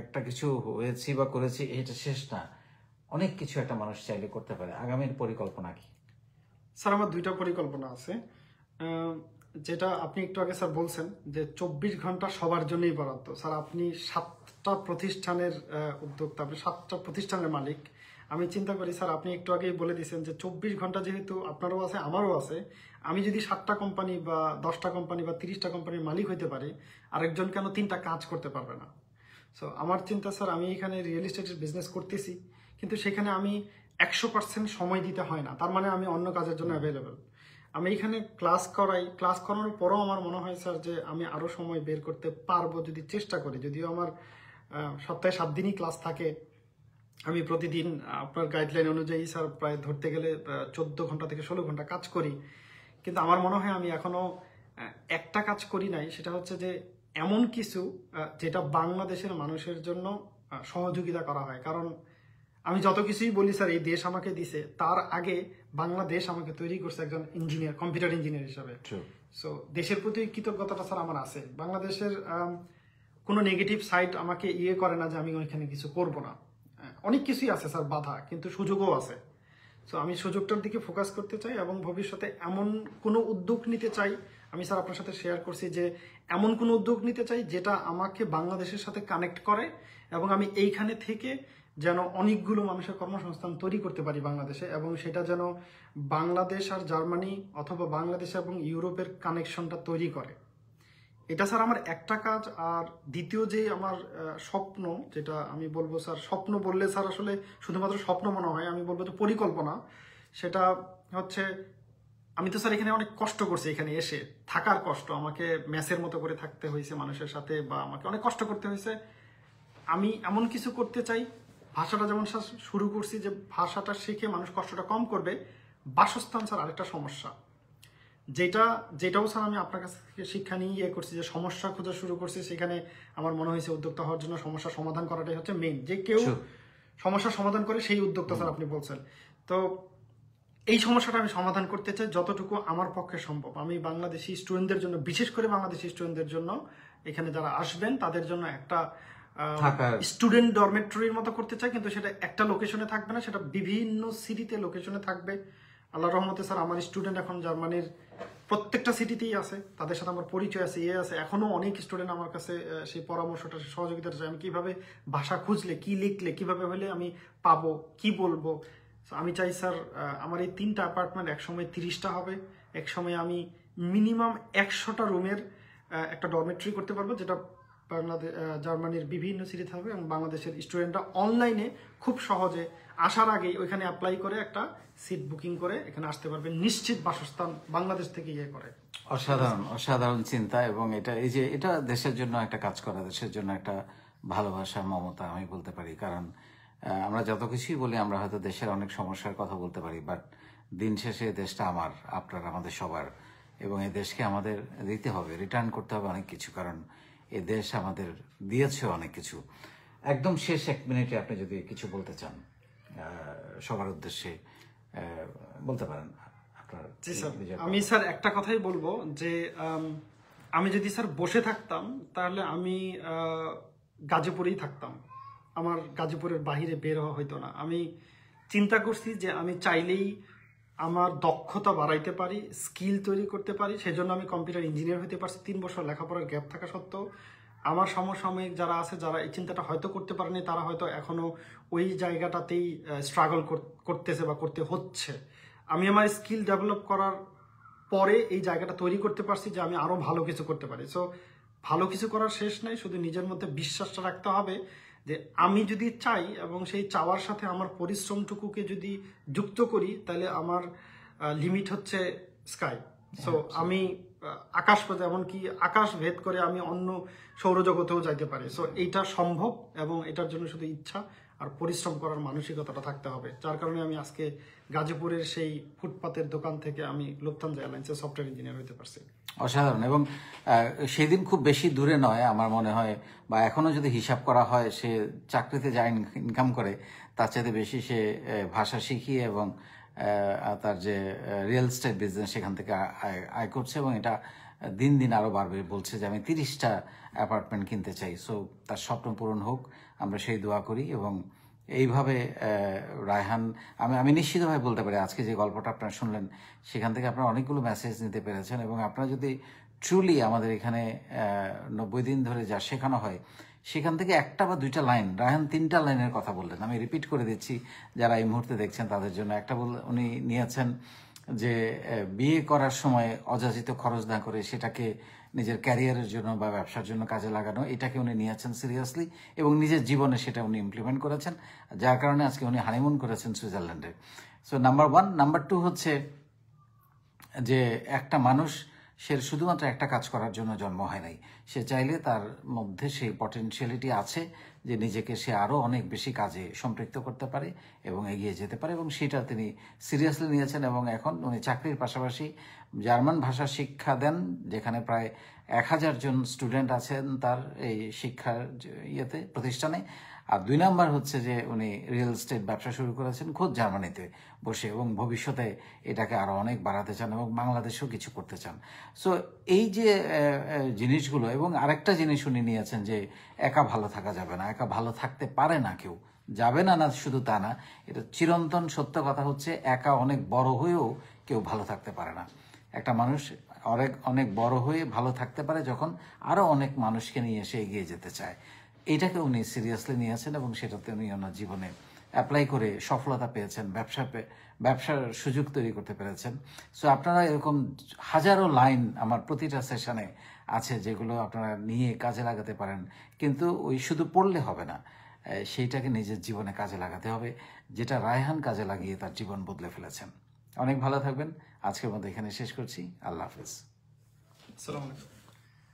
Speaker 1: একটা কিছু হয়েছি বা করেছি এটা শেষ না অনেক কিছু একটা মানুষ চাইলে করতে পারে আগামীর পরিকল্পনা কি
Speaker 2: স্যার আমার দুইটা পরিকল্পনা আছে যেটা আপনি একটু আগে স্যার বলছেন যে চব্বিশ ঘন্টা সবার জন্যই বরাদ্দ স্যার আপনি সাতটা প্রতিষ্ঠানের উদ্যোক্তা আপনি সাতটা প্রতিষ্ঠানের মালিক আমি চিন্তা করি স্যার আপনি একটু আগেই বলে দিয়েছেন যে চব্বিশ ঘন্টা যেহেতু আপনারও আছে আমারও আছে আমি যদি সাতটা কোম্পানি বা দশটা কোম্পানি বা তিরিশটা কোম্পানির মালিক হইতে পারি আরেকজন কেন তিনটা কাজ করতে পারবে না সো আমার চিন্তা স্যার আমি এখানে রিয়েল এস্টেটের বিজনেস করতেছি কিন্তু সেখানে আমি একশো পার্সেন্ট সময় দিতে হয় না তার মানে আমি অন্য কাজের জন্য অ্যাভেলেবেল আমি এখানে ক্লাস করাই ক্লাস করানোর পরও আমার মনে হয় স্যার যে আমি আরও সময় বের করতে পারবো যদি চেষ্টা করি যদিও আমার সপ্তাহে সাত দিনই ক্লাস থাকে আমি প্রতিদিন আপনার গাইডলাইন অনুযায়ী স্যার প্রায় ধরতে গেলে চোদ্দ ঘন্টা থেকে ষোলো ঘন্টা কাজ করি কিন্তু আমার মনে হয় আমি এখনও একটা কাজ করি নাই সেটা হচ্ছে যে এমন কিছু যেটা বাংলাদেশের মানুষের জন্য সহযোগিতা করা হয় কারণ আমি যত কিছুই বলি স্যার এই দেশ আমাকে দিছে তার আগে বাংলাদেশ আমাকে তৈরি করছে একজন ইঞ্জিনিয়ার কম্পিউটার ইঞ্জিনিয়ার হিসাবে সো দেশের প্রতি কৃতজ্ঞতাটা স্যার আমার আছে বাংলাদেশের কোনো নেগেটিভ সাইড আমাকে ইয়ে করে না যে আমি ওইখানে কিছু করব না অনেক কিছুই আছে স্যার বাধা কিন্তু সুযোগও আছে সো আমি সুযোগটার দিকে ফোকাস করতে চাই এবং ভবিষ্যতে এমন কোনো উদ্যোগ নিতে চাই আমি স্যার আপনার সাথে শেয়ার করছি যে এমন কোনো উদ্যোগ নিতে চাই যেটা আমাকে বাংলাদেশের সাথে কানেক্ট করে এবং আমি এইখানে থেকে যেন অনেকগুলো মানুষের কর্মসংস্থান তৈরি করতে পারি বাংলাদেশে এবং সেটা যেন বাংলাদেশ আর জার্মানি অথবা বাংলাদেশ এবং ইউরোপের কানেকশনটা তৈরি করে এটা স্যার আমার একটা কাজ আর দ্বিতীয় যে আমার স্বপ্ন যেটা আমি বলবো স্যার স্বপ্ন বললে স্যার আসলে শুধুমাত্র স্বপ্ন মনে হয় আমি বলবো তো পরিকল্পনা সেটা হচ্ছে আমি তো স্যার এখানে অনেক কষ্ট করছি এখানে এসে থাকার কষ্ট আমাকে ম্যাচের মতো করে থাকতে হয়েছে মানুষের সাথে বা আমাকে অনেক কষ্ট করতে হয়েছে আমি এমন কিছু করতে চাই ভাষাটা যেমন স্যার শুরু করছি যে ভাষাটা শিখে মানুষ কষ্টটা কম করবে বাসস্থান স্যার আরেকটা সমস্যা যেটা যেটাও স্যার আমি আপনার কাছ থেকে শিক্ষা নিয়ে ইয়ে করছি যে সমস্যা খোঁজা শুরু করছি সেখানে আমার মনে হয়েছে উদ্যোক্তা হওয়ার জন্য সমস্যা সমাধান করাটাই হচ্ছে মেন যে কেউ সমস্যা সমাধান করে সেই উদ্যোক্তা স্যার আপনি বলছেন তো এই সমস্যাটা আমি সমাধান করতে চাই যতটুকু আমার পক্ষে সম্ভব আমি বাংলাদেশি স্টুডেন্টদের জন্য বিশেষ করে বাংলাদেশি স্টুডেন্টদের জন্য এখানে যারা আসবেন তাদের জন্য একটা স্টুডেন্ট ডরমেটরির মতো করতে চাই কিন্তু সেটা একটা লোকেশনে থাকবে না সেটা বিভিন্ন সিটিতে লোকেশনে থাকবে আল্লাহ রহমতে স্যার আমার স্টুডেন্ট এখন জার্মানির প্রত্যেকটা সিটিতেই আছে তাদের সাথে আমার পরিচয় আছে ইয়ে আছে এখনও অনেক স্টুডেন্ট আমার কাছে সেই পরামর্শটা সহযোগিতা চাই আমি কীভাবে ভাষা খুঁজলে কি লিখলে কিভাবে হলে আমি পাবো কি বলবো আমি চাই স্যার আমার এই তিনটা অ্যাপার্টমেন্ট একসময় তিরিশটা হবে একসময় আমি মিনিমাম একশোটা রুমের একটা ডরমেট্রি করতে পারবো যেটা বাংলাদেশ জার্মানির বিভিন্ন সিরিজ থাকবে এবং বাংলাদেশের স্টুডেন্টরা অনলাইনে খুব সহজে আসার আগেই ওইখানে অ্যাপ্লাই করে একটা সিট বুকিং করে এখানে আসতে পারবে নিশ্চিত বাসস্থান বাংলাদেশ থেকে ইয়ে করে
Speaker 1: অসাধারণ অসাধারণ চিন্তা এবং এটা এই যে এটা দেশের জন্য একটা কাজ করা দেশের জন্য একটা ভালোবাসা মমতা আমি বলতে পারি কারণ আমরা যত কিছুই বলি আমরা হয়তো দেশের অনেক সমস্যার কথা বলতে পারি বাট দিন শেষে দেশটা আমার আপনার আমাদের সবার এবং এই দেশকে আমাদের দিতে হবে রিটার্ন করতে হবে অনেক কিছু কারণ এ দেশ আমাদের দিয়েছে অনেক কিছু একদম শেষ এক মিনিটে আপনি যদি কিছু বলতে চান সবার উদ্দেশ্যে বলতে পারেন আপনার জি স্যার আমি
Speaker 2: স্যার একটা কথাই বলবো যে আমি যদি স্যার বসে থাকতাম তাহলে আমি গাজীপুরেই থাকতাম আমার গাজীপুরের বাহিরে বের হওয়া হইতো না আমি চিন্তা করছি যে আমি চাইলেই আমার দক্ষতা বাড়াইতে পারি স্কিল তৈরি করতে পারি সেই জন্য আমি কম্পিউটার ইঞ্জিনিয়ার হতে পারছি তিন বছর লেখাপড়ার গ্যাপ থাকা সত্ত্বেও আমার সমসাময়িক যারা আছে যারা এই চিন্তাটা হয়তো করতে পারেনি তারা হয়তো এখনও ওই জায়গাটাতেই স্ট্রাগল করতেছে বা করতে হচ্ছে আমি আমার স্কিল ডেভেলপ করার পরে এই জায়গাটা তৈরি করতে পারছি যে আমি আরও ভালো কিছু করতে পারি সো ভালো কিছু করার শেষ নাই শুধু নিজের মধ্যে বিশ্বাসটা রাখতে হবে যে আমি যদি চাই এবং সেই চাওয়ার সাথে আমার পরিশ্রমটুকুকে যদি যুক্ত করি তাহলে আমার লিমিট হচ্ছে স্কাই হ্যাঁ, সো আমি আকাশ পথে এমনকি আকাশ ভেদ করে আমি অন্য সৌরজগতেও যাইতে পারি সো এইটা সম্ভব এবং এটার জন্য শুধু ইচ্ছা আর পরিশ্রম করার মানসিকতাটা থাকতে হবে যার কারণে আমি আজকে গাজীপুরের সেই ফুটপাতের দোকান থেকে আমি লুপ্তানজা এয়ারলাইন্সের সফটওয়্যার ইঞ্জিনিয়ার হতে পারছি
Speaker 1: অসাধারণ এবং সেদিন খুব বেশি দূরে নয় আমার মনে হয় বা এখনও যদি হিসাব করা হয় সে চাকরিতে যা ইনকাম করে তার চাইতে বেশি সে ভাষা শিখিয়ে এবং তার যে রিয়েল স্টেট বিজনেস সেখান থেকে আয় করছে এবং এটা দিন দিন আরও বাড়বে বলছে যে আমি তিরিশটা অ্যাপার্টমেন্ট কিনতে চাই সো তার স্বপ্ন পূরণ হোক আমরা সেই দোয়া করি এবং এইভাবে রায়হান আমি আমি নিশ্চিতভাবে বলতে পারি আজকে যে গল্পটা আপনারা শুনলেন সেখান থেকে আপনারা অনেকগুলো মেসেজ নিতে পেরেছেন এবং আপনারা যদি ট্রুলি আমাদের এখানে নব্বই দিন ধরে যা শেখানো হয় সেখান থেকে একটা বা দুইটা লাইন রায়হান তিনটা লাইনের কথা বললেন আমি রিপিট করে দিচ্ছি যারা এই মুহূর্তে দেখছেন তাদের জন্য একটা বল উনি নিয়েছেন যে বিয়ে করার সময় অযাচিত খরচ না করে সেটাকে নিজের ক্যারিয়ারের জন্য বা ব্যবসার জন্য কাজে লাগানো এটাকে উনি নিয়েছেন সিরিয়াসলি এবং নিজের জীবনে সেটা উনি ইমপ্লিমেন্ট করেছেন যার কারণে আজকে উনি হানিমুন করেছেন সুইজারল্যান্ডে so number one number two হচ্ছে যে একটা মানুষ সে শুধুমাত্র একটা কাজ করার জন্য জন্ম হয় নাই সে চাইলে তার মধ্যে সেই পটেনশিয়ালিটি আছে যে নিজেকে সে আরও অনেক বেশি কাজে সম্পৃক্ত করতে পারে এবং এগিয়ে যেতে পারে এবং সেটা তিনি সিরিয়াসলি নিয়েছেন এবং এখন উনি চাকরির পাশাপাশি জার্মান ভাষা শিক্ষা দেন যেখানে প্রায় এক জন স্টুডেন্ট আছেন তার এই শিক্ষার ইয়েতে প্রতিষ্ঠানে আর দুই নাম্বার হচ্ছে যে উনি রিয়েল এস্টেট ব্যবসা শুরু করেছেন খোদ জার্মানিতে বসে এবং ভবিষ্যতে এটাকে আরও অনেক বাড়াতে চান এবং বাংলাদেশেও কিছু করতে চান সো এই যে জিনিসগুলো এবং আরেকটা জিনিস উনি নিয়েছেন যে একা ভালো থাকা যাবে না একা ভালো থাকতে পারে না কেউ যাবে না না শুধু তা না এটা চিরন্তন সত্য কথা হচ্ছে একা অনেক বড় হয়েও কেউ ভালো থাকতে পারে না একটা মানুষ অনেক অনেক বড় হয়ে ভালো থাকতে পারে যখন আরও অনেক মানুষকে নিয়ে এসে এগিয়ে যেতে চায় এটাকে উনি সিরিয়াসলি নিয়েছেন এবং সেটাতে উনি ওনার জীবনে অ্যাপ্লাই করে সফলতা পেয়েছেন ব্যবসা ব্যবসার সুযোগ তৈরি করতে পেরেছেন সো আপনারা এরকম হাজারো লাইন আমার প্রতিটা সেশনে আছে যেগুলো আপনারা নিয়ে কাজে লাগাতে পারেন কিন্তু ওই শুধু পড়লে হবে না সেইটাকে নিজের জীবনে কাজে লাগাতে হবে যেটা রায়হান কাজে লাগিয়ে তার জীবন বদলে ফেলেছেন অনেক ভালো থাকবেন আজকের মতো এখানে শেষ করছি আল্লাহ হাফেজ
Speaker 2: আসসালামু আলাইকুম